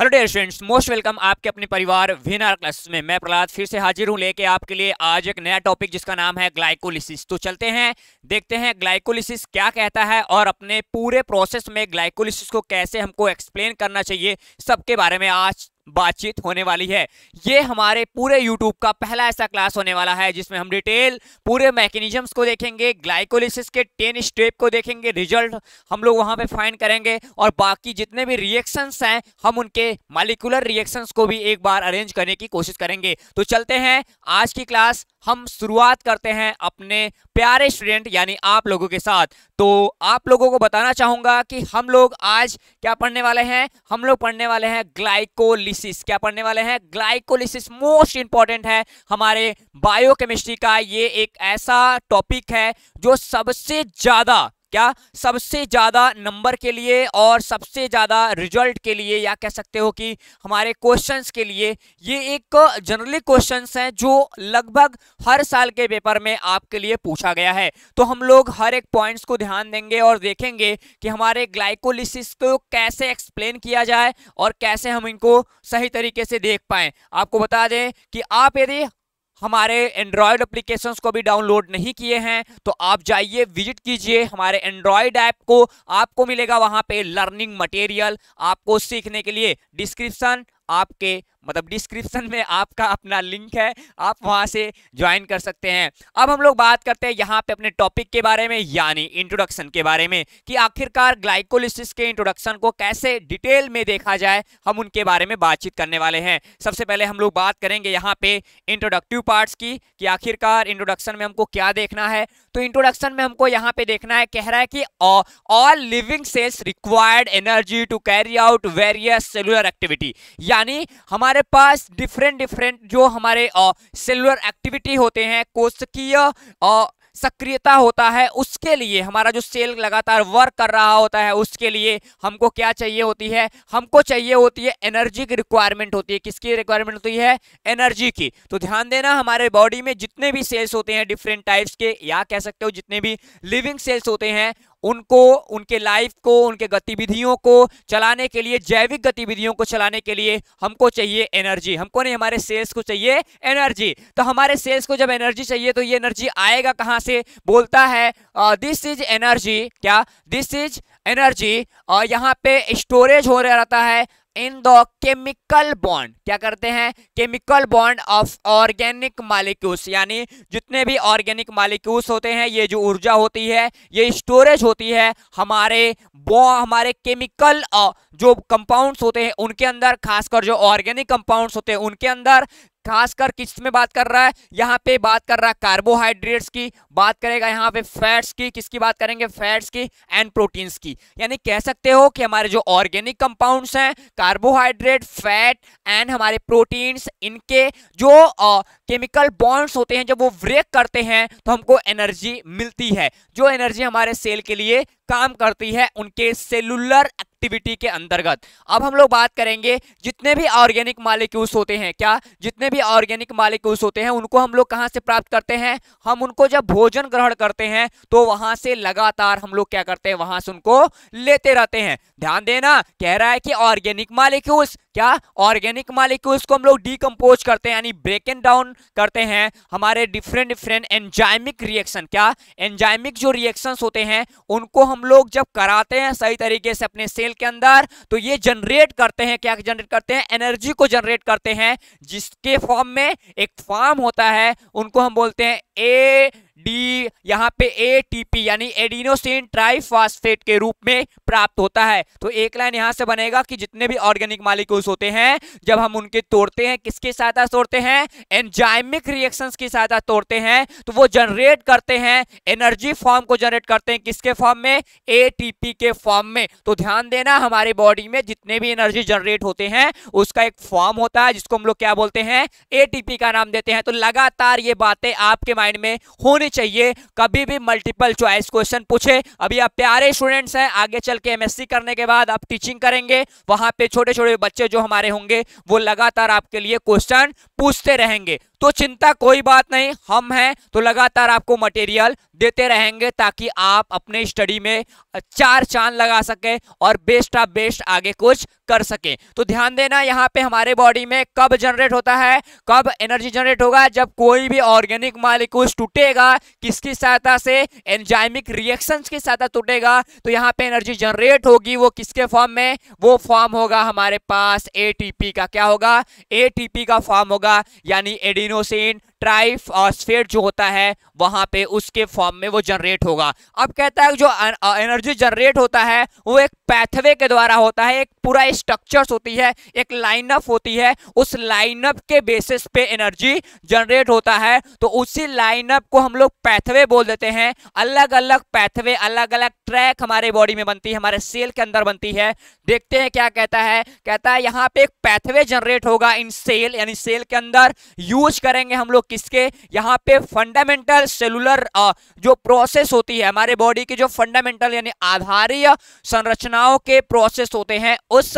hello dear students most welcome आपके अपने परिवार विनर क्लास में मैं प्रहलाद फिर से हाजिर हूं लेके आपके लिए आज एक नया टॉपिक जिसका नाम है ग्लाइकोलिसिस तो चलते हैं देखते हैं ग्लाइकोलिसिस क्या कहता है और अपने पूरे प्रोसेस में ग्लाइकोलिसिस को कैसे हमको एक्सप्लेन करना चाहिए सबके बारे में आज बातचीत होने वाली है ये हमारे पूरे यूट्यूब का पहला ऐसा क्लास होने वाला है जिसमें हम डिटेल पूरे मैकेनिज्म्स को देखेंगे ग्लाइकोलिसिस के टेन स्टेप को देखेंगे रिजल्ट हम लोग वहाँ पे फाइंड करेंगे और बाकी जितने भी रिएक्शंस हैं हम उनके मालिकुलर रिएक्शंस को भी एक बार अरेंज करने की कोशिश करेंगे तो चलते हैं आज की क्लास हम शुरुआत करते हैं अपने प्यारे स्टूडेंट यानी आप लोगों के साथ तो आप लोगों को बताना चाहूंगा कि हम लोग आज क्या पढ़ने वाले हैं हम लोग पढ़ने वाले हैं ग्लाइकोलिसिस क्या पढ़ने वाले हैं ग्लाइकोलिसिस मोस्ट इंपॉर्टेंट है हमारे बायोकेमिस्ट्री का ये एक ऐसा टॉपिक है जो सबसे ज़्यादा क्या सबसे ज़्यादा नंबर के लिए और सबसे ज़्यादा रिजल्ट के लिए या कह सकते हो कि हमारे क्वेश्चंस के लिए ये एक जनरली क्वेश्चंस हैं जो लगभग हर साल के पेपर में आपके लिए पूछा गया है तो हम लोग हर एक पॉइंट्स को ध्यान देंगे और देखेंगे कि हमारे ग्लाइकोलिसिस को कैसे एक्सप्लेन किया जाए और कैसे हम इनको सही तरीके से देख पाएँ आपको बता दें कि आप यदि हमारे एंड्रॉयड अप्लीकेशन को भी डाउनलोड नहीं किए हैं तो आप जाइए विजिट कीजिए हमारे एंड्रॉयड ऐप को आपको मिलेगा वहाँ पे लर्निंग मटेरियल आपको सीखने के लिए डिस्क्रिप्शन आपके मतलब डिस्क्रिप्शन में आपका अपना लिंक है आप वहाँ से ज्वाइन कर सकते हैं अब हम लोग बात करते हैं यहाँ पे अपने टॉपिक के बारे में यानी इंट्रोडक्शन के बारे में कि आखिरकार ग्लाइकोलिसिस के इंट्रोडक्शन को कैसे डिटेल में देखा जाए हम उनके बारे में बातचीत करने वाले हैं सबसे पहले हम लोग बात करेंगे यहाँ पे इंट्रोडक्टिव पार्ट्स की कि आखिरकार इंट्रोडक्शन में हमको क्या देखना है तो इंट्रोडक्शन में हमको यहाँ पे देखना है कह रहा है कि all living cells required energy to carry out various cellular activity यानी हमारे हमारे पास डिफरेंट डिफरेंट जो हमारे सेलुलर एक्टिविटी होते हैं कोशकीय सक्रियता होता है उसके लिए हमारा जो सेल लगातार वर्क कर रहा होता है उसके लिए हमको क्या चाहिए होती है हमको चाहिए होती है एनर्जी की रिक्वायरमेंट होती है किसकी रिक्वायरमेंट होती है एनर्जी की तो ध्यान देना हमारे बॉडी में जितने भी सेल्स होते हैं डिफरेंट टाइप्स के या कह सकते हो जितने भी लिविंग सेल्स होते हैं उनको उनके लाइफ को उनके गतिविधियों को चलाने के लिए जैविक गतिविधियों को चलाने के लिए हमको चाहिए एनर्जी हमको नहीं हमारे सेल्स को चाहिए एनर्जी तो हमारे सेल्स को जब एनर्जी चाहिए तो ये एनर्जी आएगा कहाँ से बोलता है दिस इज एनर्जी क्या दिस इज एनर्जी यहाँ पे स्टोरेज हो रहता है इन द केमिकल बॉन्ड क्या करते हैं chemical bond of organic molecules यानी जितने भी ऑर्गेनिक मालिक्यूल्स होते हैं ये जो ऊर्जा होती है ये स्टोरेज होती है हमारे बॉ हमारे केमिकल जो कंपाउंड्स होते हैं उनके अंदर खासकर जो ऑर्गेनिक कंपाउंड्स होते हैं उनके अंदर खासकर किस में बात कर रहा है यहाँ पे बात कर रहा है कार्बोहाइड्रेट्स की बात करेगा यहाँ पे फैट्स की किसकी बात करेंगे फैट्स की एंड प्रोटीन्स की यानी कह सकते हो कि हमारे जो ऑर्गेनिक कंपाउंड्स हैं कार्बोहाइड्रेट फैट एंड हमारे प्रोटीन्स इनके जो केमिकल बॉन्ड्स होते हैं जब वो ब्रेक करते हैं तो हमको एनर्जी मिलती है जो एनर्जी हमारे सेल के लिए काम करती है उनके सेलुलर एक्टिविटी के अंतर्गत अब हम लोग बात करेंगे जितने भी ऑर्गेनिक मालिक्यूल्स होते हैं क्या जितने भी ऑर्गेनिक मालिक्यूल्स होते हैं उनको हम लोग कहाँ से प्राप्त करते हैं हम उनको जब भोजन ग्रहण करते हैं तो वहां से लगातार हम लोग क्या करते हैं वहां से उनको लेते रहते हैं ध्यान देना कह रहा है कि ऑर्गेनिक मालिक्यूल्स क्या ऑर्गेनिक मालिक्यूल्स को हम लोग डीकम्पोज करते हैं यानी ब्रेक एंड डाउन करते हैं हमारे डिफरेंट डिफरेंट एंजाइमिक रिएक्शन क्या एंजाइमिक जो रिएक्शन होते हैं उनको हम लोग जब कराते हैं सही तरीके से अपने सेल के अंदर तो ये जनरेट करते हैं क्या जनरेट करते हैं एनर्जी को जनरेट करते हैं जिसके फॉर्म में एक फार्म होता है उनको हम बोलते हैं ए डी यहाँ पे पी यानी एडिनोसिन ट्राइफॉस्फेट के रूप में प्राप्त होता है तो एक लाइन यहाँ से बनेगा कि जितने भी ऑर्गेनिक मालिक्यूल्स होते हैं जब हम उनके तोड़ते हैं किसके सहायता तोड़ते हैं एंजाइमिक रिएक्शंस की सहायता तोड़ते हैं तो वो जनरेट करते हैं एनर्जी फॉर्म को जनरेट करते हैं किसके फॉर्म में पी के फॉर्म में तो ध्यान देना हमारे बॉडी में जितने भी एनर्जी जनरेट होते हैं उसका एक फॉर्म होता है जिसको हम लोग क्या बोलते हैं एटीपी का नाम देते हैं तो लगातार ये बातें आपके माइंड में होनी चाहिए कभी भी मल्टीपल चॉइस क्वेश्चन पूछे अभी आप प्यारे स्टूडेंट्स हैं आगे चल के एमएससी करने के बाद आप टीचिंग करेंगे वहां पे छोटे छोटे बच्चे जो हमारे होंगे वो लगातार आपके लिए क्वेश्चन पूछते रहेंगे तो चिंता कोई बात नहीं हम हैं तो लगातार आपको मटेरियल देते रहेंगे ताकि आप अपने स्टडी में चार चांद लगा सकें और बेस्ट ऑफ बेस्ट आगे कुछ कर सकें तो ध्यान देना यहाँ पे हमारे बॉडी में कब जनरेट होता है कब एनर्जी जनरेट होगा जब कोई भी ऑर्गेनिक मालिक्यूल्स टूटेगा किसकी सहायता से एंजाइमिक रिएक्शंस की सहायता टूटेगा तो यहाँ पे एनर्जी जनरेट होगी वो किसके फॉर्म में वो फॉर्म होगा हमारे पास ए का क्या होगा ए का फॉर्म होगा होगा यानी एडिनोसिन ट्राइफॉस्फेट जो होता है वहां पे उसके फॉर्म में वो जनरेट होगा अब कहता है जो एनर्जी जनरेट होता है वो एक पैथवे के द्वारा होता है एक पूरा स्ट्रक्चर्स होती है एक लाइनअप होती है उस लाइनअप के बेसिस पे एनर्जी जनरेट होता है तो उसी लाइनअप को हम लोग पैथवे बोल देते हैं अलग अलग पैथवे अलग अलग ट्रैक हमारे बॉडी में बनती है हमारे सेल के अंदर बनती है देखते हैं क्या कहता है कहता है यहाँ पे एक पैथवे जनरेट होगा इन सेल यानी सेल के अंदर यूज करेंगे हम लोग किसके यहाँ पे फंडामेंटल सेलुलर जो प्रोसेस होती है हमारे बॉडी की जो फंडामेंटल यानी आधारीय संरचनाओं के प्रोसेस होते हैं उस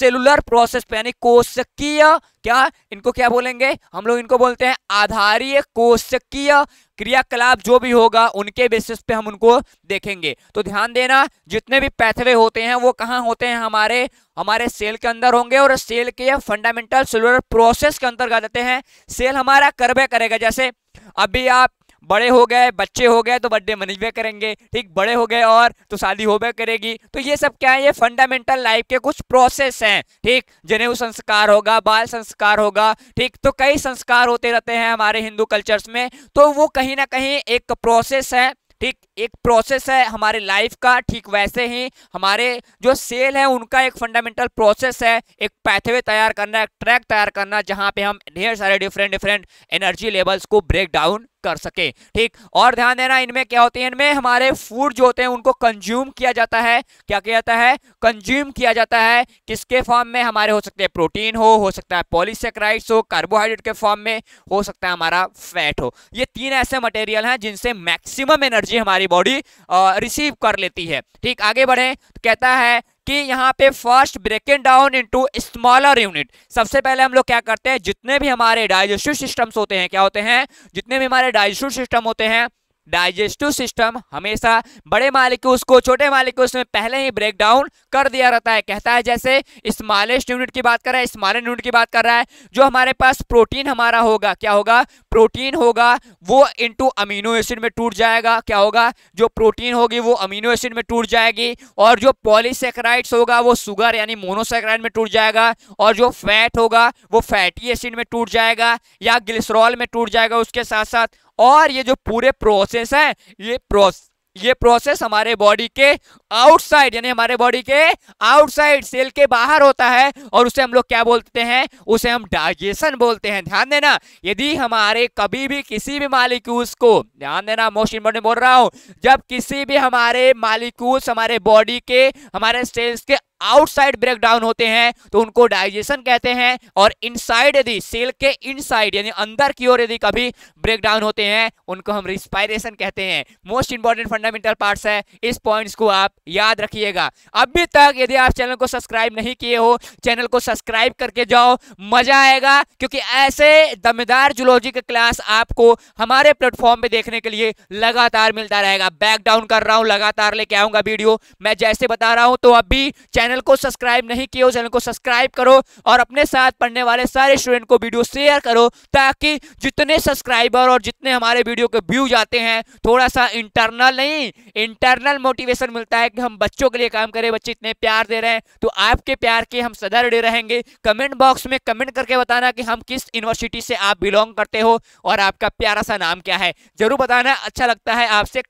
सेलुलर प्रोसेस पे यानी कोशकीय क्या इनको क्या बोलेंगे हम लोग इनको बोलते हैं आधारीय कोशकीय क्रियाकलाप जो भी होगा उनके बेसिस पे हम उनको देखेंगे तो ध्यान देना जितने भी पैथवे होते हैं वो कहाँ होते हैं हमारे हमारे सेल के अंदर होंगे और सेल के फंडामेंटल सेलुलर प्रोसेस के अंतर्गत आते हैं सेल हमारा कर्वे करेगा जैसे अभी आप बड़े हो गए बच्चे हो गए तो बर्थडे मनी पे करेंगे ठीक बड़े हो गए और तो शादी हो पे करेगी तो ये सब क्या है ये फंडामेंटल लाइफ के कुछ प्रोसेस हैं ठीक जनेऊ संस्कार होगा बाल संस्कार होगा ठीक तो कई संस्कार होते रहते हैं हमारे हिंदू कल्चर्स में तो वो कहीं ना कहीं एक प्रोसेस है ठीक एक प्रोसेस है हमारे लाइफ का ठीक वैसे ही हमारे जो सेल है उनका एक फंडामेंटल प्रोसेस है एक पैथवे तैयार करना एक ट्रैक तैयार करना जहां पे हम ढेर सारे डिफरेंट डिफरेंट एनर्जी लेवल्स को ब्रेक डाउन कर सके ठीक और ध्यान देना इनमें क्या होती है इनमें हमारे फूड जो होते हैं उनको कंज्यूम किया जाता है क्या किया जाता है कंज्यूम किया जाता है किसके फॉर्म में हमारे हो सकते हैं प्रोटीन हो हो सकता है पॉलीसेक्राइड्स हो कार्बोहाइड्रेट के फॉर्म में हो सकता है हमारा फैट हो ये तीन ऐसे मटेरियल हैं जिनसे मैक्सिमम एनर्जी हमारी हमारी बॉडी रिसीव कर लेती है ठीक आगे बढ़े तो कहता है कि यहाँ पे first breaking down into smaller unit सबसे पहले हम लोग क्या करते हैं जितने भी हमारे डाइजेस्टिव सिस्टम्स होते हैं क्या होते हैं जितने भी हमारे डाइजेस्टिव सिस्टम होते हैं डाइजेस्टिव सिस्टम हमेशा बड़े मालिक्यूल्स को छोटे मालिक्यूल्स में पहले ही ब्रेक डाउन कर दिया रहता है कहता है जैसे स्मॉलेस्ट यूनिट की बात कर रहा है स्मॉलेस्ट यूनिट की बात कर रहा है जो हमारे पास प्रोटीन हमारा होगा क्या होगा प्रोटीन होगा वो इंटू अमीनो एसिड में टूट जाएगा क्या होगा जो प्रोटीन होगी वो अमीनो एसिड में टूट जाएगी और जो पॉलीसेक्राइड्स होगा वो शुगर यानी मोनोसेक्राइड में टूट जाएगा और जो फैट होगा वो फैटी एसिड में टूट जाएगा या ग्लिसरॉल में टूट जाएगा उसके साथ साथ और ये जो पूरे प्रोसेस है ये प्रोसेस ये प्रोसेस हमारे बॉडी के आउटसाइड यानी हमारे बॉडी के आउटसाइड सेल के बाहर होता है और उसे हम लोग क्या बोलते हैं उसे हम डाइजेशन बोलते हैं ध्यान देना यदि हमारे कभी भी किसी भी मालिक्यूल्स को ध्यान देना मोस्ट इंपोर्टेंट बोल रहा हूं जब किसी भी हमारे मालिक्यूल्स हमारे बॉडी के हमारे सेल्स के आउटसाइड ब्रेकडाउन होते हैं तो उनको डाइजेशन कहते हैं और इनसाइड यदि सेल के इनसाइड यानी अंदर की ओर यदि कभी ब्रेकडाउन होते हैं उनको हम रिस्पायरेशन कहते हैं मोस्ट इंपॉर्टेंट फंडामेंटल पार्ट्स है इस पॉइंट्स को आप याद रखिएगा अभी तक यदि आप चैनल को सब्सक्राइब नहीं किए हो चैनल को सब्सक्राइब करके जाओ मजा आएगा क्योंकि ऐसे दमदार जुलॉजी के क्लास आपको हमारे प्लेटफॉर्म पर देखने के लिए लगातार मिलता रहेगा बैकडाउन कर रहा हूँ लगातार लेके आऊंगा वीडियो मैं जैसे बता रहा हूँ तो अभी चैनल चैनल को सब्सक्राइब नहीं किया हो चैनल को सब्सक्राइब करो और अपने साथ पढ़ने वाले सारे स्टूडेंट को वीडियो शेयर करो ताकि जितने सब्सक्राइबर और जितने हमारे वीडियो के व्यूज आते हैं थोड़ा सा इंटरनल नहीं इंटरनल मोटिवेशन मिलता है कि हम बच्चों के लिए काम करें बच्चे इतने प्यार दे रहे हैं तो आपके प्यार के हम सदर डे रहेंगे कमेंट बॉक्स में कमेंट करके बताना कि हम किस यूनिवर्सिटी से आप बिलोंग करते हो और आपका प्यारा सा नाम क्या है जरूर बताना अच्छा लगता है आपसे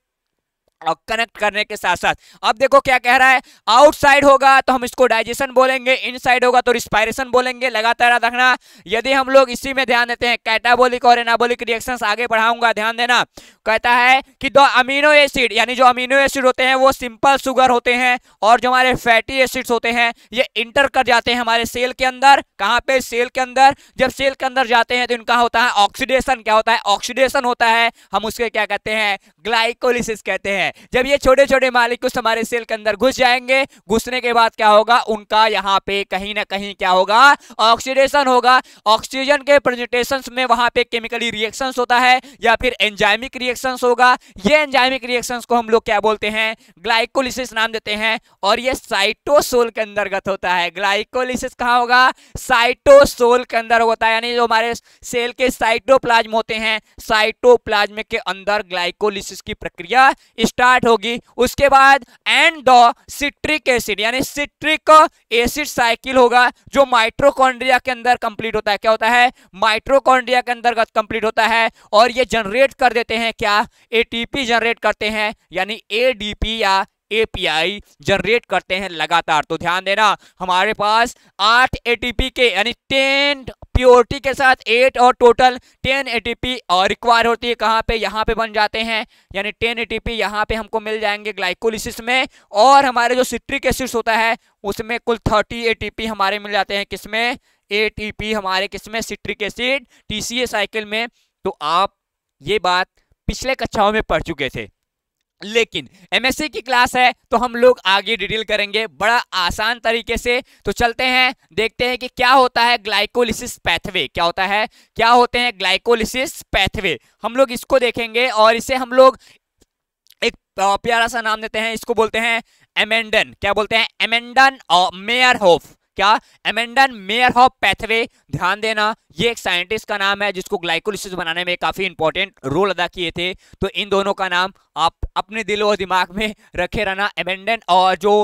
और कनेक्ट करने के साथ साथ अब देखो क्या कह रहा है आउटसाइड होगा तो हम इसको डाइजेशन बोलेंगे इनसाइड होगा तो रिस्पायरेशन बोलेंगे लगातार रखना यदि हम लोग इसी में ध्यान देते हैं कैटाबोलिक और एनाबोलिक रिएक्शंस आगे बढ़ाऊंगा ध्यान देना कहता है कि दो अमीनो एसिड यानी जो अमीनो एसिड होते हैं वो सिंपल शुगर होते हैं और जो हमारे फैटी एसिड्स होते हैं ये इंटर कर जाते हैं हमारे सेल के अंदर कहाँ पे सेल के अंदर जब सेल के अंदर जाते हैं तो इनका होता है ऑक्सीडेशन क्या होता है ऑक्सीडेशन होता है हम उसके क्या कहते हैं ग्लाइकोलिसिस कहते हैं है जब ये छोटे छोटे मालिक मालिक्यूल्स हमारे सेल के अंदर घुस जाएंगे घुसने के बाद क्या होगा उनका यहाँ पे कहीं ना कहीं क्या होगा ऑक्सीडेशन होगा ऑक्सीजन के प्रेजेंटेशन में वहां पे केमिकली रिएक्शन होता है या फिर एंजाइमिक रिएक्शन होगा ये एंजाइमिक रिएक्शन को हम लोग क्या बोलते हैं ग्लाइकोलिसिस नाम देते हैं और ये साइटोसोल के अंतर्गत होता है ग्लाइकोलिसिस कहाँ होगा साइटोसोल के अंदर होता है यानी जो हमारे सेल के साइटोप्लाज्म होते हैं साइटोप्लाज्म के अंदर ग्लाइकोलिसिस की प्रक्रिया स्टार्ट होगी उसके बाद एंड द सिट्रिक एसिड यानी सिट्रिक एसिड साइकिल होगा जो माइट्रोकॉन्ड्रिया के अंदर कंप्लीट होता है क्या होता है माइट्रोकॉन्ड्रिया के अंतर्गत कंप्लीट होता है और ये जनरेट कर देते हैं क्या एटीपी जनरेट करते हैं यानी एडीपी या एपीआई जनरेट करते हैं लगातार तो ध्यान देना हमारे पास आठ एटीपी के यानी टेन प्योरिटी के साथ एट और टोटल टेन एटीपी और रिक्वायर होती है कहाँ पे यहाँ पे बन जाते हैं यानी टेन एटीपी यहाँ पे हमको मिल जाएंगे ग्लाइकोलिसिस में और हमारे जो सिट्रिक एसिड्स होता है उसमें कुल थर्टी एटीपी हमारे मिल जाते हैं किसमें एटीपी हमारे किसमें सिट्रिक एसिड टी साइकिल में तो आप ये बात पिछले कक्षाओं में पढ़ चुके थे लेकिन एमएससी की क्लास है तो हम लोग आगे डिटेल करेंगे बड़ा आसान तरीके से तो चलते हैं देखते हैं कि क्या होता है ग्लाइकोलिसिस पैथवे क्या होता है क्या होते हैं ग्लाइकोलिसिस पैथवे हम लोग इसको देखेंगे और इसे हम लोग एक प्यारा सा नाम देते हैं इसको बोलते हैं एमेंडन क्या बोलते हैं एमेंडन और मेयर होफ क्या एमेंडन मेयर ऑफ पैथवे ध्यान देना ये एक साइंटिस्ट का नाम है जिसको ग्लाइकोलिसिस बनाने में काफ़ी इंपॉर्टेंट रोल अदा किए थे तो इन दोनों का नाम आप अपने दिल और दिमाग में रखे रहना एमेंडन और जो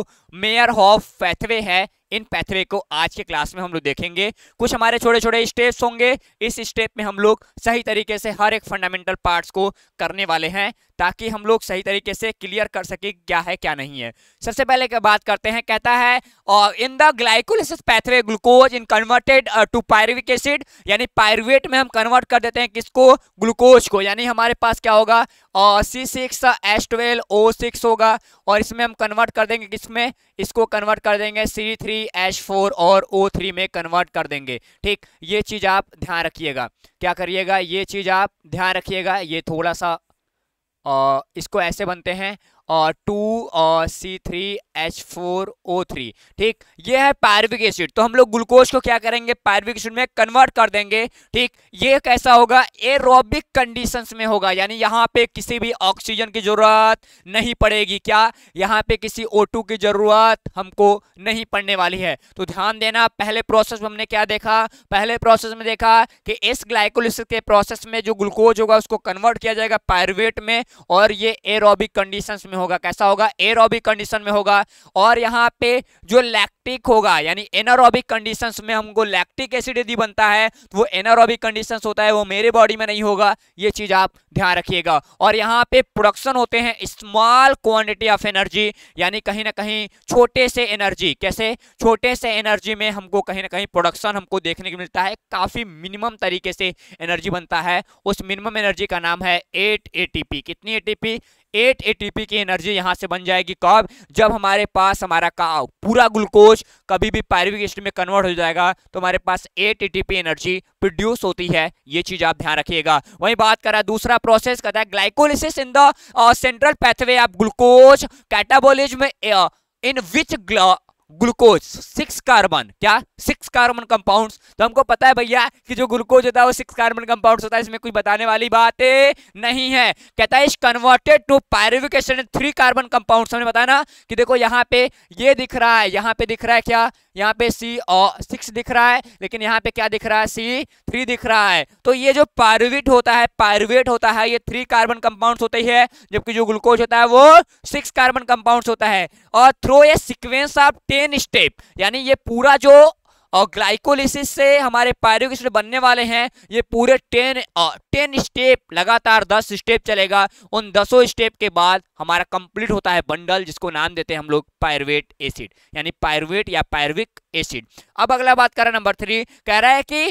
मेयर ऑफ पैथवे है इन पैथवे को आज के क्लास में हम लोग देखेंगे कुछ हमारे छोटे छोटे स्टेप्स होंगे इस स्टेप में हम लोग सही तरीके से हर एक फंडामेंटल पार्ट्स को करने वाले हैं ताकि हम लोग सही तरीके से क्लियर कर सके क्या है क्या नहीं है सबसे पहले बात करते हैं कहता है और in the glycolysis pathway glucose in converted to pyruvic acid यानी पायरवेट में हम कन्वर्ट कर देते हैं किसको ग्लूकोज को यानी हमारे पास क्या होगा C six S twelve O six होगा और इसमें हम कन्वर्ट कर देंगे किसमें इसको कन्वर्ट कर देंगे सी थ्री एच फोर और ओ थ्री में कन्वर्ट कर देंगे ठीक ये चीज़ आप ध्यान रखिएगा क्या करिएगा ये चीज़ आप ध्यान रखिएगा ये थोड़ा सा आ, इसको ऐसे बनते हैं two C three H four O three ठीक ये है पैरविक एसिड तो हम लोग ग्लूकोज को क्या करेंगे पैरविक एसिड में कन्वर्ट कर देंगे ठीक ये कैसा होगा एरोबिक कंडीशंस में होगा यानी यहाँ पे किसी भी ऑक्सीजन की जरूरत नहीं पड़ेगी क्या यहाँ पे किसी ओ टू की जरूरत हमको नहीं पड़ने वाली है तो ध्यान देना पहले प्रोसेस में हमने क्या देखा पहले प्रोसेस में देखा कि इस ग्लाइकोलिस के प्रोसेस में जो ग्लूकोज होगा उसको कन्वर्ट किया जाएगा पैरवेट में और ये एरोबिक कंडीशन में में होगा कैसा होगा एरोबिक कंडीशन में होगा और यहाँ पे जो लैक्टिक होगा यानी एनारोबिक कंडीशन में हमको लैक्टिक एसिड यदि बनता है तो वो एनारोबिक कंडीशन होता है वो मेरे बॉडी में नहीं होगा ये चीज़ आप ध्यान रखिएगा और यहाँ पे प्रोडक्शन होते हैं स्मॉल क्वान्टिटी ऑफ एनर्जी यानी कहीं ना कहीं छोटे से एनर्जी कैसे छोटे से एनर्जी में हमको कहीं ना कहीं प्रोडक्शन हमको देखने को मिलता है काफ़ी मिनिमम तरीके से एनर्जी बनता है उस मिनिमम एनर्जी का नाम है एट एटीपी कितनी एटीपी एट एटीपी की एनर्जी यहाँ से बन जाएगी कब जब हमारे पास हमारा का पूरा ग्लूकोज कभी भी पायरविक एसिड में कन्वर्ट हो जाएगा तो हमारे पास एट एटीपी एनर्जी प्रोड्यूस होती है ये चीज आप ध्यान रखिएगा वहीं बात करा दूसरा प्रोसेस कहता है glycolysis in the central pathway of glucose catabolism in which glucose six carbon क्या सिक्स कार्बन कंपाउंड्स तो हमको पता है भैया कि जो ग्लूकोज होता है वो सिक्स कार्बन कंपाउंड्स होता है इसमें कोई बताने वाली बातें नहीं है कहता है इस कन्वर्टेड टू पायरिविकेशन थ्री कार्बन कंपाउंड्स हमने बताया ना कि देखो यहाँ पे ये दिख रहा है यहाँ पे दिख रहा है क्या यहाँ पे सी सिक्स दिख रहा है लेकिन यहाँ पे क्या दिख रहा है सी थ्री दिख रहा है तो ये जो पायरुवेट होता है पायरुवेट होता है ये थ्री कार्बन कंपाउंड होते ही है जबकि जो ग्लूकोज होता है वो सिक्स कार्बन कंपाउंड होता है और through a sequence of ten step यानी ये पूरा जो और ग्लाइकोलिसिस से हमारे पायरिक बनने वाले हैं ये पूरे टेन टेन स्टेप लगातार दस स्टेप चलेगा उन दसों स्टेप के बाद हमारा कंप्लीट होता है बंडल जिसको नाम देते हैं हम लोग पायरवेट एसिड यानी पायरवेट या पायरविक एसिड अब अगला बात कर रहा है नंबर थ्री कह रहा है कि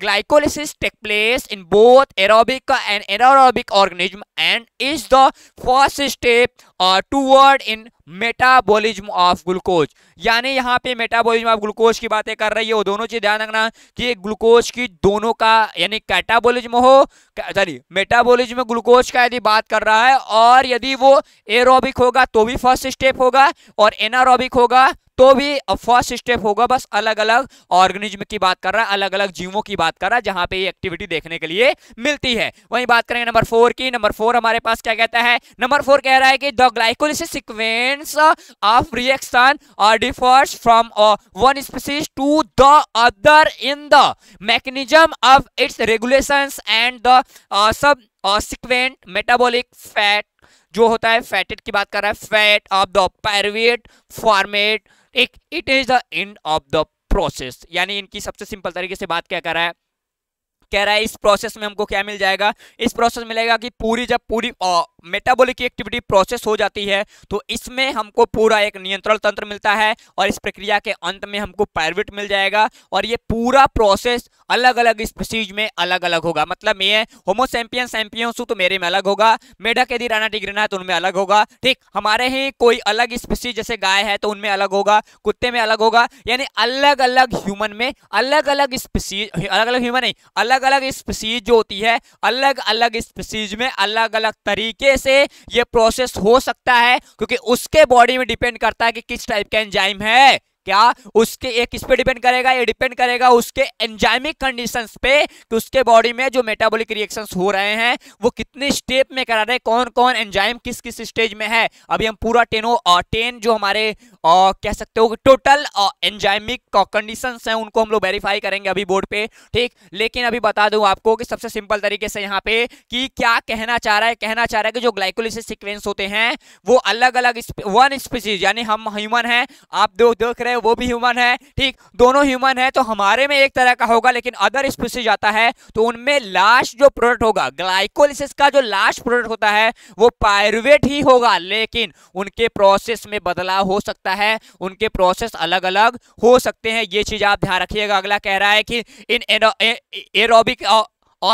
glycolysis take place in both aerobic and anaerobic organism and is the first step to in metabolism of glucose यानी यहाँ पे मेटाबॉलिज्म ऑफ ग्लूकोज की बातें कर रही है वो दोनों चीज ध्यान रखना कि ग्लूकोज की दोनों का यानी कैटाबॉलिज्म हो सॉरी मेटाबॉलिज्म ग्लूकोज का यदि बात कर रहा है और यदि वो एरोबिक होगा तो भी फर्स्ट स्टेप होगा और एनारोबिक होगा तो भी फर्स्ट स्टेप होगा बस अलग अलग ऑर्गेनिज्म की बात कर रहा है अलग अलग जीवों की बात कर रहा है जहां पे ये एक्टिविटी देखने के लिए मिलती है वहीं बात करेंगे नंबर फोर की नंबर फोर हमारे पास क्या कहता है नंबर फोर कह रहा है कि the glycolysis sequence of reaction और differs from one species to the other in the mechanism of its regulation and the subsequent metabolic fat जो होता है फैटेट की बात कर रहा है fate of the pyruvate formed एक it is the end of the process यानी इनकी सबसे सिंपल तरीके से बात क्या कर रहा है कह रहा है इस प्रोसेस में हमको क्या मिल जाएगा इस प्रोसेस मिलेगा कि पूरी जब पूरी मेटाबॉलिक एक्टिविटी प्रोसेस हो जाती है तो इसमें हमको पूरा एक नियंत्रण तंत्र मिलता है और इस प्रक्रिया के अंत में हमको पैरविट मिल जाएगा और ये पूरा प्रोसेस अलग अलग स्पीसीज में अलग अलग होगा मतलब ये होमोसैम्पियन सैम्पियंस तो मेरे में अलग होगा मेढक यदि राना डिग्रीना है तो उनमें अलग होगा ठीक हमारे ही कोई अलग स्पीसीज जैसे गाय है तो उनमें अलग होगा कुत्ते में अलग होगा यानी अलग अलग ह्यूमन में अलग अलग स्पीसीज अलग अलग ह्यूमन नहीं अलग अलग स्पीसीज जो होती है अलग अलग स्पीसीज में अलग अलग तरीके से ये प्रोसेस हो सकता है क्योंकि उसके बॉडी में डिपेंड करता है कि किस टाइप का एंजाइम है क्या उसके एक किस पे डिपेंड करेगा ये डिपेंड करेगा उसके एंजाइमिक कंडीशंस पे कि उसके बॉडी में जो मेटाबॉलिक रिएक्शंस हो रहे हैं वो कितने स्टेप में करा रहे हैं कौन कौन एंजाइम किस किस स्टेज में है अभी हम पूरा टेनो टेन जो हमारे आ, कह सकते हो टोटल एंजाइमिक कंडीशन हैं उनको हम लोग वेरीफाई करेंगे अभी बोर्ड पे ठीक लेकिन अभी बता दूँ आपको कि सबसे सिंपल तरीके से यहाँ पे कि क्या कहना चाह रहा है कहना चाह रहा है कि जो ग्लाइकोलिस सिक्वेंस होते हैं वो अलग अलग वन स्पीसीज यानी हम ह्यूमन हैं आप दो देख रहे है वो भी ह्यूमन है ठीक दोनों ह्यूमन है तो हमारे में एक तरह का होगा लेकिन अदर स्पीसीज आता है तो उनमें लास्ट जो प्रोडक्ट होगा ग्लाइकोलिसिस का जो लास्ट प्रोडक्ट होता है वो पायरुवेट ही होगा लेकिन उनके प्रोसेस में बदलाव हो सकता है उनके प्रोसेस अलग अलग हो सकते हैं ये चीज़ आप ध्यान रखिएगा अगला कह रहा है कि in aerobic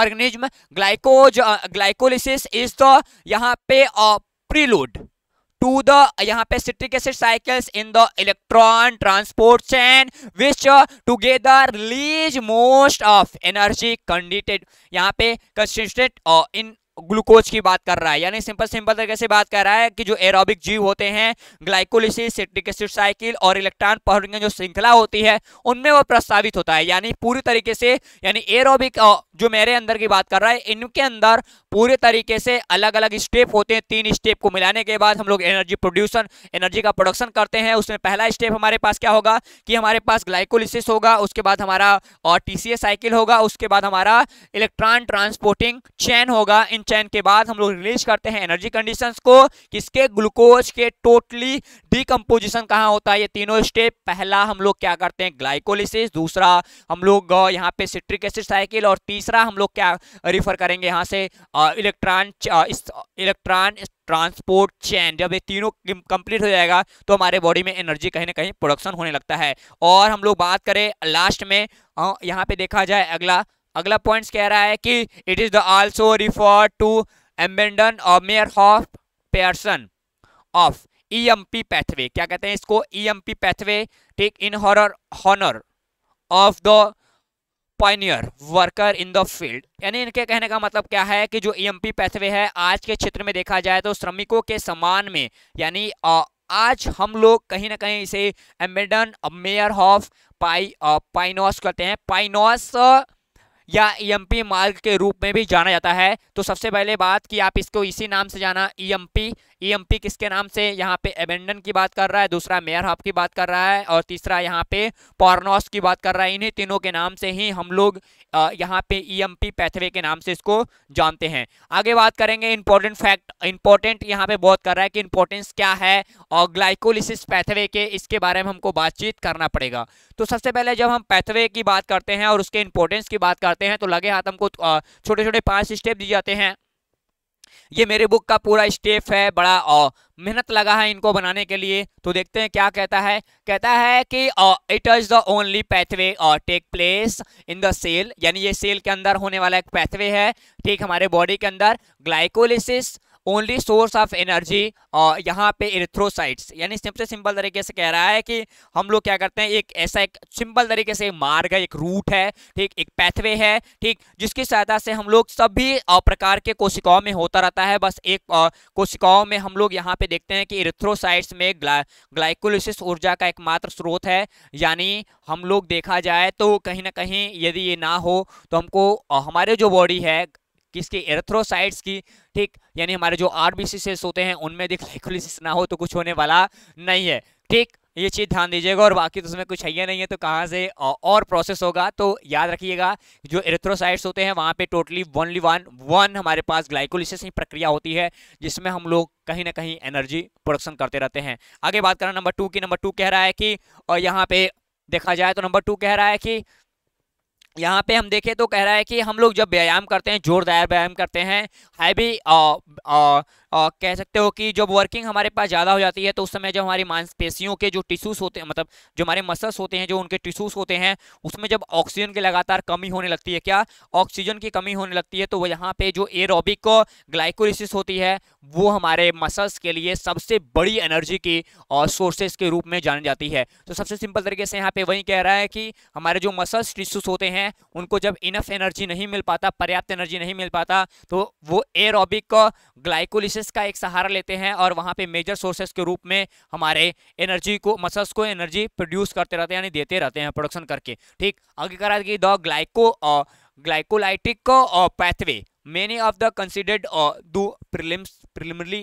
organism glycose glycolysis is the यहाँ पे प्रीलोड टू द यहाँ पे citric acid cycles in the electron transport chain which together release most of energy conducted यहाँ पे कंसिस्टेड इन uh, ग्लूकोज की बात कर रहा है यानी सिंपल सिंपल तरीके से बात कर रहा है कि जो एरोबिक जीव होते हैं ग्लाइकोलिसिस एसिड साइकिल और इलेक्ट्रॉन पहन जो श्रृंखला होती है उनमें वो प्रस्तावित होता है यानी पूरी तरीके से यानी एरोबिक जो मेरे अंदर की बात कर रहा है इनके अंदर पूरे तरीके से अलग अलग स्टेप होते हैं तीन स्टेप को मिलाने के बाद हम लोग एनर्जी प्रोड्यूसन एनर्जी का प्रोडक्शन करते हैं उसमें पहला स्टेप हमारे पास क्या होगा कि हमारे पास ग्लाइकोलिसिस होगा उसके बाद हमारा टी साइकिल होगा उसके बाद हमारा इलेक्ट्रॉन ट्रांसपोर्टिंग चैन होगा इन चयन के बाद हम लोग रिलीज करते हैं एनर्जी कंडीशंस को किसके ग्लूकोज के टोटली डिकम्पोजिशन कहाँ होता है ये तीनों स्टेप पहला हम लोग क्या करते हैं ग्लाइकोलिसिस दूसरा हम लोग यहाँ पे सिट्रिक एसिड साइकिल और तीसरा हम लोग क्या रिफर करेंगे यहाँ से इलेक्ट्रॉन इलेक्ट्रॉन ट्रांसपोर्ट चैन जब ये तीनों कंप्लीट हो जाएगा तो हमारे बॉडी में एनर्जी कहीं ना कहीं प्रोडक्शन होने लगता है और हम लोग बात करें लास्ट में यहाँ पे देखा जाए अगला अगला पॉइंट कह रहा है कि it is the also refer to Embden और Meyer of Pearson of EMP pathway क्या कहते हैं इसको EMP pathway take in honour honour of the pioneer worker in the field यानी इनके कहने का मतलब क्या है कि जो ईएमपी e पैथवे है आज के क्षेत्र में देखा जाए तो श्रमिकों के समान में यानी आज हम लोग कहीं ना कहीं इसे एम्बेडन मेयर ऑफ पाई पाइनॉस कहते हैं पाइनॉस या ई e मार्ग के रूप में भी जाना जाता है तो सबसे पहले बात कि आप इसको इसी नाम से जाना ई e ई e किसके नाम से यहाँ पे एबेंडन की बात कर रहा है दूसरा मेयर हब की बात कर रहा है और तीसरा यहाँ पे पॉर्नॉस की बात कर रहा है इन्हीं तीनों के नाम से ही हम लोग यहाँ पे ईएमपी e पैथवे के नाम से इसको जानते हैं आगे बात करेंगे इंपॉर्टेंट फैक्ट इंपॉर्टेंट यहाँ पे बहुत कर रहा है कि इंपॉर्टेंस क्या है और ग्लाइकोलिसिस पैथवे के इसके बारे में हमको बातचीत करना पड़ेगा तो सबसे पहले जब हम पैथवे की बात करते हैं और उसके इंपॉर्टेंस की बात करते हैं तो लगे हाथ हमको छोटे छोटे पांच स्टेप दिए जाते हैं ये मेरे बुक का पूरा स्टेप है बड़ा और मेहनत लगा है इनको बनाने के लिए तो देखते हैं क्या कहता है कहता है कि it is the only pathway और take place in the cell यानी ये सेल के अंदर होने वाला एक पैथवे है ठीक हमारे बॉडी के अंदर glycolysis only source of energy यहाँ पे इरेथ्रोसाइट्स यानी सबसे सिंपल तरीके से कह रहा है कि हम लोग क्या करते हैं एक ऐसा एक सिंपल तरीके से मार्ग है एक रूट है ठीक एक पैथवे है ठीक जिसकी सहायता से हम लोग सभी प्रकार के कोशिकाओं में होता रहता है बस एक कोशिकाओं में हम लोग यहाँ पे देखते हैं कि इरेथ्रोसाइट्स में ग्ला, ग्लाइकोलिसिस ऊर्जा का एकमात्र स्रोत है यानी हम लोग देखा जाए तो कहीं ना कहीं यदि ये ना हो तो हमको हमारे जो बॉडी है किसके एरेथ्रोसाइट्स की ठीक यानी हमारे जो आर बी सेल्स होते हैं उनमें यदि ग्लाइकोलिसिस ना हो तो कुछ होने वाला नहीं है ठीक ये चीज़ ध्यान दीजिएगा और बाकी तो उसमें कुछ है नहीं है तो कहाँ से और प्रोसेस होगा तो याद रखिएगा जो एरेथ्रोसाइट्स होते हैं वहाँ पे टोटली वनली वन वन हमारे पास ग्लाइकोलिसिस की प्रक्रिया होती है जिसमें हम लोग कहीं ना कहीं एनर्जी प्रोडक्शन करते रहते हैं आगे बात करें नंबर टू की नंबर टू कह रहा है कि और यहाँ पे देखा जाए तो नंबर टू कह रहा है कि यहाँ पे हम देखें तो कह रहा है कि हम लोग जब व्यायाम करते हैं जोरदार व्यायाम करते हैं हैवी कह सकते हो कि जब वर्किंग हमारे पास ज़्यादा हो जाती है तो उस समय जब हमारी मांसपेशियों के जो टिश्यूज़ होते हैं मतलब जो हमारे मसल्स होते हैं जो उनके टिश्यूज़ होते हैं उसमें जब ऑक्सीजन की लगातार कमी होने लगती है क्या ऑक्सीजन की कमी होने लगती है तो यहाँ पर जो एरोबिक ग्लाइकोलिसिस होती है वो हमारे मसल्स के लिए सबसे बड़ी एनर्जी की और सोर्सेज के रूप में जानी जाती है तो सबसे सिंपल तरीके से यहाँ पर वही कह रहा है कि हमारे जो मसल्स टिश्यूज़ होते हैं हैं उनको जब इनफ एनर्जी नहीं मिल पाता पर्याप्त एनर्जी नहीं मिल पाता तो वो एरोबिक ग्लाइकोलिसिस का एक सहारा लेते हैं और वहाँ पे मेजर सोर्सेस के रूप में हमारे एनर्जी को मसल्स को एनर्जी प्रोड्यूस करते रहते हैं यानी देते रहते हैं प्रोडक्शन करके ठीक आगे करा कि the glyco glycolytic pathway many of the considered two prelims preliminary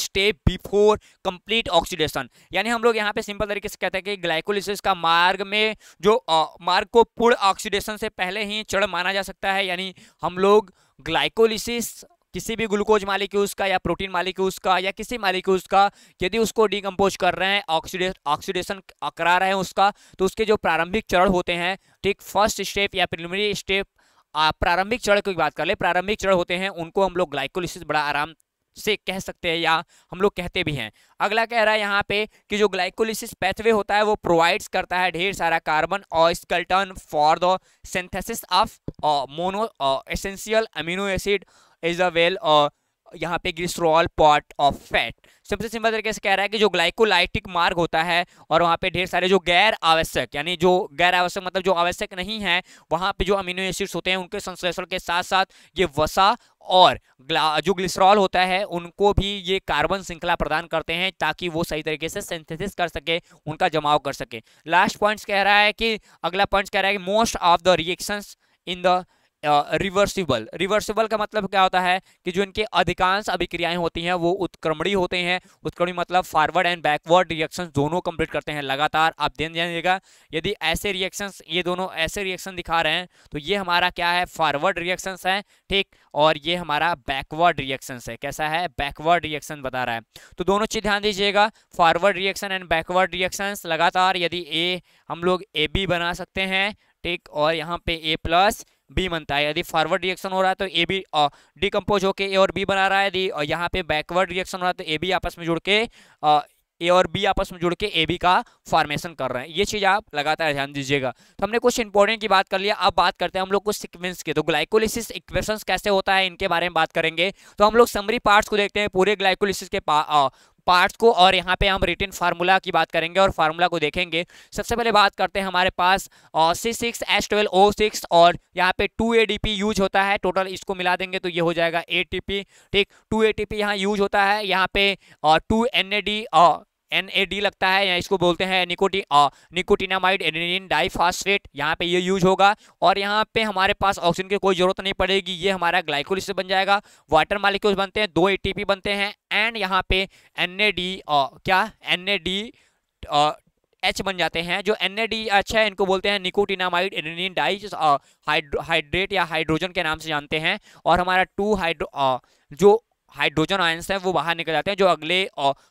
step before complete oxidation यानी हम लोग यहाँ पे सिंपल तरीके से कहते हैं कि ग्लाइकोलिसिस का मार्ग में जो uh, मार्ग को पूर्ण ऑक्सीडेशन से पहले ही चढ़ माना जा सकता है यानी हम लोग ग्लाइकोलिसिस किसी भी ग्लूकोज मालिक्यूज का या प्रोटीन मालिक्यूज का या किसी मालिक्यूज का यदि उसको डिकम्पोज कर रहे हैं ऑक्सीडे ऑक्सीडेशन करा रहे हैं उसका तो उसके जो प्रारंभिक चरण होते हैं ठीक फर्स्ट स्टेप या प्रिलिमिनरी स्टेप प्रारंभिक चरण की बात कर ले प्रारंभिक चरण होते हैं उनको हम लोग ग्लाइकोलिसिस बड़ा आराम से कह सकते हैं या हम लोग कहते भी हैं अगला कह रहा है यहाँ पे कि जो ग्लाइकोलिसिस पैथवे होता है वो प्रोवाइड्स करता है ढेर सारा कार्बन और skeleton for the synthesis of mono essential amino acid is a well यहाँ पे ग्लिस्ट्रोल पॉट ऑफ फैट सबसे सिंपल तरीके से कह रहा है कि जो ग्लाइकोलाइटिक मार्ग होता है और वहाँ पे ढेर सारे जो गैर आवश्यक यानी जो गैर आवश्यक मतलब जो आवश्यक नहीं है वहाँ पे जो अमीनो एसिड्स होते हैं उनके संश्लेषण के साथ साथ ये वसा और जो ग्लिसरॉल होता है उनको भी ये कार्बन श्रृंखला प्रदान करते हैं ताकि वो सही तरीके से सिंथेसिस कर सके उनका जमाव कर सके लास्ट पॉइंट्स कह रहा है कि अगला पॉइंट्स कह रहा है कि most of the reactions in the reversible reversible का मतलब क्या होता है कि जो इनके अधिकांश अभिक्रियाएं होती हैं वो उत्क्रमणी होते हैं उत्क्रमणी मतलब फॉरवर्ड एंड बैकवर्ड रिएक्शंस दोनों कंप्लीट करते हैं लगातार आप ध्यान जानिएगा यदि ऐसे रिएक्शन ये दोनों ऐसे रिएक्शन दिखा रहे हैं तो ये हमारा क्या है फॉरवर्ड रिएक्शन है ठीक और ये हमारा बैकवर्ड रिएक्शन है कैसा है बैकवर्ड रिएक्शन बता रहा है तो दोनों चीज ध्यान दीजिएगा forward reaction and backward reaction लगातार यदि ए हम लोग ए बी बना सकते हैं ठीक और यहाँ पे ए प्लस बी बनता है यदि फॉरवर्ड रिएक्शन हो रहा है तो ए बी डिकम्पोज होकर ए और बी बना रहा है यदि यहाँ पे बैकवर्ड रिएक्शन हो रहा है तो ए बी आपस में जुड़ के ए और बी आपस में जुड़ के ए बी का फॉर्मेशन कर रहे हैं ये चीज़ आप लगातार ध्यान दीजिएगा तो हमने कुछ इंपॉर्टेंट की बात कर लिया अब बात करते हैं हम लोग कुछ सिक्वेंस के तो ग्लाइकोलिसिस इक्वेशंस कैसे होता है इनके बारे में बात करेंगे तो हम लोग समरी पार्ट्स को देखते हैं पूरे ग्लाइकोलिसिस के पार्ट्स को और यहाँ पे हम रिटर्न फार्मूला की बात करेंगे और फार्मूला को देखेंगे सबसे पहले बात करते हैं हमारे पास C six S twelve O six और यहाँ पे two A D P use होता है टोटल इसको मिला देंगे तो ये हो जाएगा ए टी पी ठीक टू ए टी पी यहाँ यूज होता है यहाँ पे two N A D N A D लगता है या इसको बोलते हैं निकोटी निकोटिनामाइड एडेनिन डाइफास्फेट यहाँ पे ये यूज होगा और यहाँ पे हमारे पास ऑक्सीजन की कोई जरूरत नहीं पड़ेगी ये हमारा ग्लाइकोल बन जाएगा वाटर मालिक्यूल्स बनते हैं दो ए बनते हैं एंड यहाँ पे एन ए डी क्या एन ए डी एच बन जाते हैं जो एन एच है इनको बोलते हैं निकोटिनामाइड एडेनिन डाई हाइड्रेट या हाइड्रोजन के नाम से जानते हैं और हमारा टू हाइड्रो जो हाइड्रोजन आयंस हैं वो बाहर निकल जाते हैं जो अगले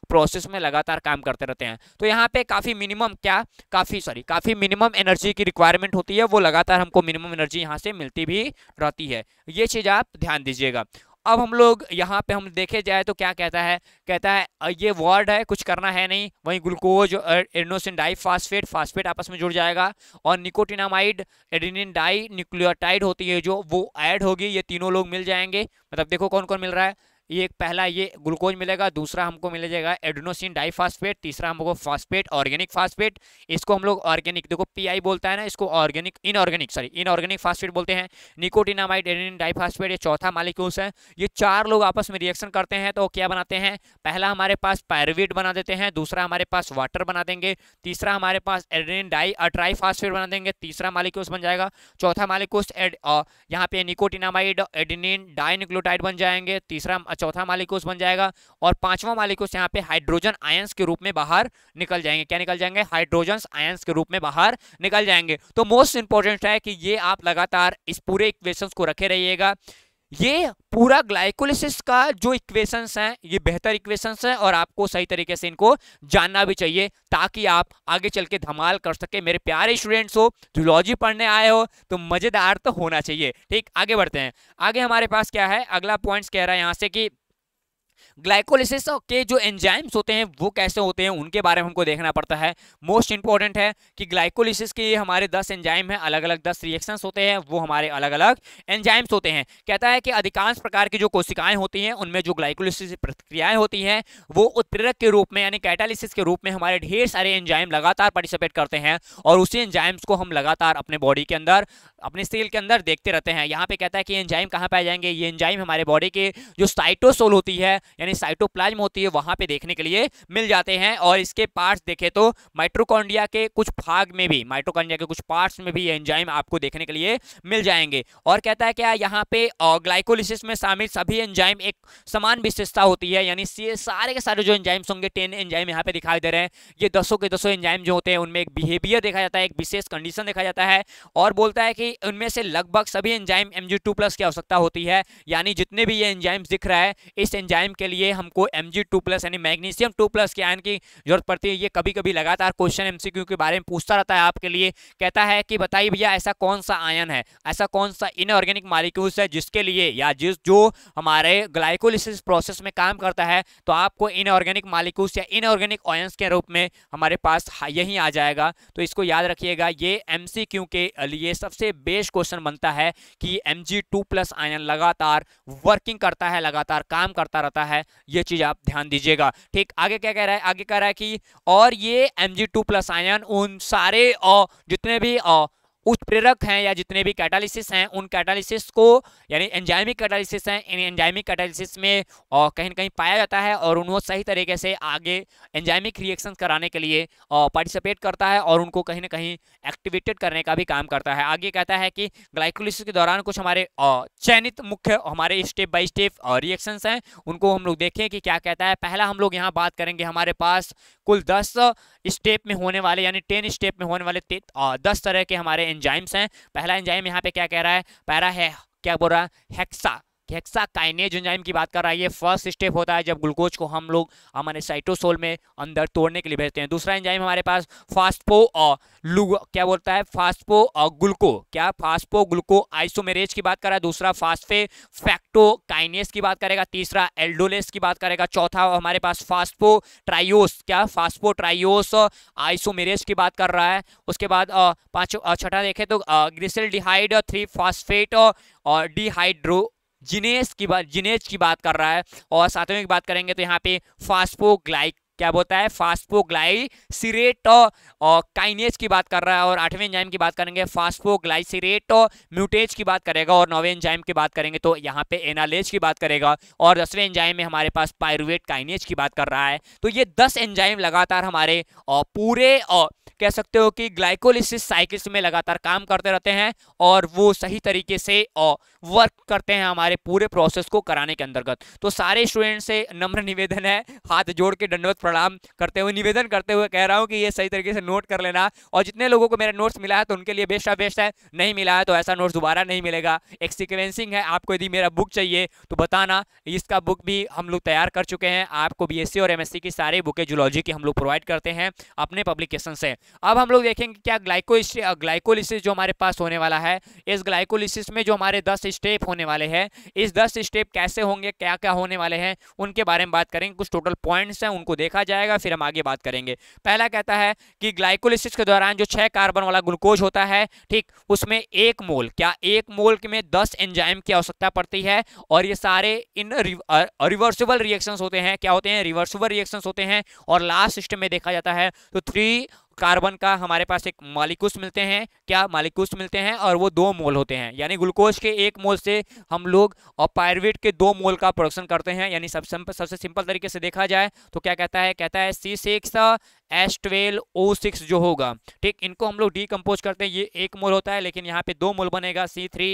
प्रोसेस में लगातार काम करते रहते हैं तो यहाँ पे काफ़ी मिनिमम क्या काफ़ी सॉरी काफ़ी मिनिमम एनर्जी की रिक्वायरमेंट होती है वो लगातार हमको मिनिमम एनर्जी यहाँ से मिलती भी रहती है ये चीज़ आप ध्यान दीजिएगा अब हम लोग यहाँ पे हम देखे जाए तो क्या कहता है कहता है ये वर्ड है कुछ करना है नहीं वहीं glucose adenosine di phosphate phosphate आपस में जुड़ जाएगा और निकोटिनामाइड एडिनिन डाई न्यूक्लियोटाइड होती है जो वो ऐड होगी ये तीनों लोग मिल जाएंगे मतलब देखो कौन कौन मिल रहा है ये एक पहला ये ग्लूकोज मिलेगा दूसरा हमको मिल जाएगा डाई डाइफास्फेट तीसरा हमको फास्फेट ऑर्गेनिक फास्फेट इसको हम लोग ऑर्गेनिक देखो पीआई बोलता है ना इसको organic inorganic sorry inorganic phosphate बोलते हैं निकोटिनामाइड एडिन डाइफास्फेट ये चौथा मालिक्यूल्स है ये चार लोग आपस में रिएक्शन करते हैं तो क्या बनाते हैं पहला हमारे पास पायरविट बना देते हैं दूसरा हमारे पास वाटर बना देंगे तीसरा हमारे पास एडिन डाई अट्राई फास्फेट बना देंगे तीसरा मालिक्यूल्स बन जाएगा चौथा मालिक्यूल्स यहाँ पे निकोटिनामाइड डाई डाइनिक्लोटाइड बन जाएंगे तीसरा चौथा मालिकोस बन जाएगा और पांचवा मालिकोस यहाँ पे हाइड्रोजन आयंस के रूप में बाहर निकल जाएंगे क्या निकल जाएंगे हाइड्रोजन आयंस के रूप में बाहर निकल जाएंगे तो मोस्ट इंपॉर्टेंट है कि ये आप लगातार इस पूरे इक्वेशन को रखे रहिएगा ये पूरा ग्लाइकोलिसिस का जो इक्वेशंस हैं ये बेहतर इक्वेशंस हैं और आपको सही तरीके से इनको जानना भी चाहिए ताकि आप आगे चल के धमाल कर सके मेरे प्यारे स्टूडेंट्स हो जूलॉजी पढ़ने आए हो तो मज़ेदार तो होना चाहिए ठीक आगे बढ़ते हैं आगे हमारे पास क्या है अगला पॉइंट्स कह रहा है यहाँ से कि ग्लाइकोलिसिस के जो एंजाइम्स होते हैं वो कैसे होते हैं उनके बारे में हमको देखना पड़ता है मोस्ट इंपॉर्टेंट है कि ग्लाइकोलिसिस के ये हमारे दस एंजाइम हैं अलग अलग दस रिएक्शंस होते हैं वो हमारे अलग अलग एंजाइम्स होते हैं कहता है कि अधिकांश प्रकार की जो कोशिकाएं होती हैं उनमें जो ग्लाइकोलिसिस प्रक्रियाएं होती हैं वो उत्प्रेरक के रूप में यानी कैटालिसिस के रूप में हमारे ढेर सारे एंजाइम लगातार पार्टिसिपेट करते हैं और उसी एंजाइम्स को हम लगातार अपने बॉडी के अंदर अपने सेल के अंदर देखते रहते हैं यहाँ पे कहता है कि एंजाइम कहाँ पाए जाएंगे ये एंजाइम हमारे बॉडी के जो साइटोसोल होती है यानी साइटोप्लाज्म होती है वहां पे देखने के लिए मिल जाते हैं और इसके पार्ट्स देखें तो माइट्रोकॉन्डिया के कुछ भाग में भी माइट्रोकॉन्डिया के कुछ पार्ट्स में भी एंजाइम आपको देखने के लिए मिल जाएंगे और कहता है क्या यहाँ पे ग्लाइकोलिसिस में शामिल सभी एंजाइम एक समान विशेषता होती है यानी सारे के सारे जो एंजाइम्स होंगे टेन एंजाइम यहाँ पे दिखाई दे रहे हैं ये दसों के दसों एंजाइम जो होते हैं उनमें एक बिहेवियर देखा जाता है एक विशेष कंडीशन देखा जाता है और बोलता है कि उनमें से लगभग सभी enzyme M G two plus की आवश्यकता होती है यानी जितने भी ये एंजाइम्स दिख रहा है इस एंजाइम के लिए लिए हमको एम जी टू प्लस यानी मैग्नीशियम टू प्लस के आयन की जरूरत पड़ती है ये कभी कभी लगातार क्वेश्चन एमसीक्यू के बारे में पूछता रहता है आपके लिए कहता है कि बताइए भैया ऐसा कौन सा आयन है ऐसा कौन सा इनऑर्गेनिक मालिक्यूल्स है जिसके लिए या जिस जो हमारे ग्लाइकोलिसिस प्रोसेस में काम करता है तो आपको इनऑर्गेनिक मालिक्यूल्स या इनऑर्गेनिक ऑयंस के रूप में हमारे पास यही आ जाएगा तो इसको याद रखिएगा ये एम के लिए सबसे बेस्ट क्वेश्चन बनता है कि M G two plus ion लगातार वर्किंग करता है लगातार काम करता रहता है ये चीज आप ध्यान दीजिएगा ठीक आगे क्या कह रहा है आगे कह रहा है कि और ये M G two plus ion उन सारे और जितने भी और उत्प्रेरक हैं या जितने भी कैटालिसिस हैं उन कैटालिसिस को यानी एंजाइमिक कैटालिसिस हैं इन एंजाइमिक कैटालिसिस में और कहीं ना कहीं पाया जाता है और उनको सही तरीके से आगे एंजाइमिक रिएक्शन कराने के लिए पार्टिसिपेट करता है और उनको कहीं ना कहीं एक्टिवेटेड करने का भी काम करता है आगे कहता है कि ग्लाइकोलिसिस के दौरान कुछ हमारे चयनित मुख्य हमारे स्टेप बाई स्टेप रिएक्शंस हैं उनको हम लोग देखें कि क्या कहता है पहला हम लोग यहाँ बात करेंगे हमारे पास कुल दस स्टेप में होने वाले यानी टेन स्टेप में होने वाले दस तरह के हमारे एंजाइम्स हैं पहला एंजाइम यहाँ पे क्या कह रहा है पहला है क्या बोल रहा है हेक्सा हेक्साकाइनेज एंजाइम की बात कर रहा है ये फर्स्ट स्टेप होता है जब ग्लूकोज को हम लोग हमारे साइटोसोल में अंदर तोड़ने के लिए भेजते हैं दूसरा एंजाइम हमारे पास फास्टपो और लू क्या बोलता है फास्टपो और ग्लूको क्या फास्टपो ग्लूको आइसोमेरेज की बात कर रहा है दूसरा फास्टफे फैक्टोकाइनेस की बात करेगा तीसरा एल्डोलेस की बात करेगा चौथा हमारे पास फास्टपो ट्राइस क्या फास्टपो ट्राइयोस आइसोमेरेज की बात कर रहा है उसके बाद पाँच छठा देखें तो ग्रिसल डिहाइड थ्री फास्टफेट और डिहाइड्रो जिनेस की बात जिनेस की बात कर रहा है और सातवें की बात करेंगे तो यहाँ पे फास्पोग्लाइक क्या बोलता है फास्फोग्लाइसिरेट और काइनेज की बात कर रहा है और आठवें एंजाइम की बात करेंगे फास्फोग्लाइसिरेट म्यूटेज की बात करेगा और नौवें एंजाइम की बात करेंगे तो यहाँ पे एनालेज की बात करेगा और दसवें एंजाइम में हमारे पास पायरुवेट काइनेज की बात कर रहा है तो ये दस एंजाइम लगातार हमारे और पूरे और कह सकते हो कि ग्लाइकोलिसिस साइकिल्स में लगातार काम करते रहते हैं और वो सही तरीके से और वर्क करते हैं हमारे पूरे प्रोसेस को कराने के अंतर्गत तो सारे स्टूडेंट से नम्र निवेदन है हाथ जोड़ के दंडवत प्रणाम करते हुए निवेदन करते हुए कह रहा हूँ कि ये सही तरीके से नोट कर लेना और जितने लोगों को मेरा नोट्स मिला है तो उनके लिए बेस्ट ऑफ बेस्ट है नहीं मिला है तो ऐसा नोट्स दोबारा नहीं मिलेगा एक सिक्वेंसिंग है आपको यदि मेरा बुक चाहिए तो बताना इसका बुक भी हम लोग तैयार कर चुके हैं आपको बी और एम की सारी बुकें जूलॉजी की हम लोग प्रोवाइड करते हैं अपने पब्लिकेशन से अब हम लोग देखेंगे क्या ग्लाइको ग्लाइकोलिसिस जो हमारे पास होने वाला है इस ग्लाइकोलिसिस में जो हमारे दस स्टेप होने वाले हैं इस दस स्टेप कैसे होंगे क्या क्या होने वाले हैं उनके बारे में बात करेंगे कुछ टोटल पॉइंट्स हैं उनको देख देखा जाएगा फिर हम आगे बात करेंगे पहला कहता है कि ग्लाइकोलिसिस के दौरान जो छह कार्बन वाला ग्लूकोज होता है ठीक उसमें एक मोल क्या एक मोल में दस एंजाइम की आवश्यकता पड़ती है और ये सारे इन रिवर्सिबल रिएक्शन होते हैं क्या होते हैं रिवर्सिबल रिएक्शन होते हैं और लास्ट सिस्टम में देखा जाता है तो थ्री कार्बन का हमारे पास एक मालिकुस मिलते हैं क्या मालिकुस मिलते हैं और वो दो मोल होते हैं यानी ग्लूकोज के एक मोल से हम लोग और पायरवेट के दो मोल का प्रोडक्शन करते हैं यानी सब सबसे सिंपल तरीके से देखा जाए तो क्या कहता है कहता है C six S twelve O six जो होगा ठीक इनको हम लोग डीकम्पोज करते हैं ये एक मोल होता है लेकिन यहाँ पे दो मोल बनेगा C three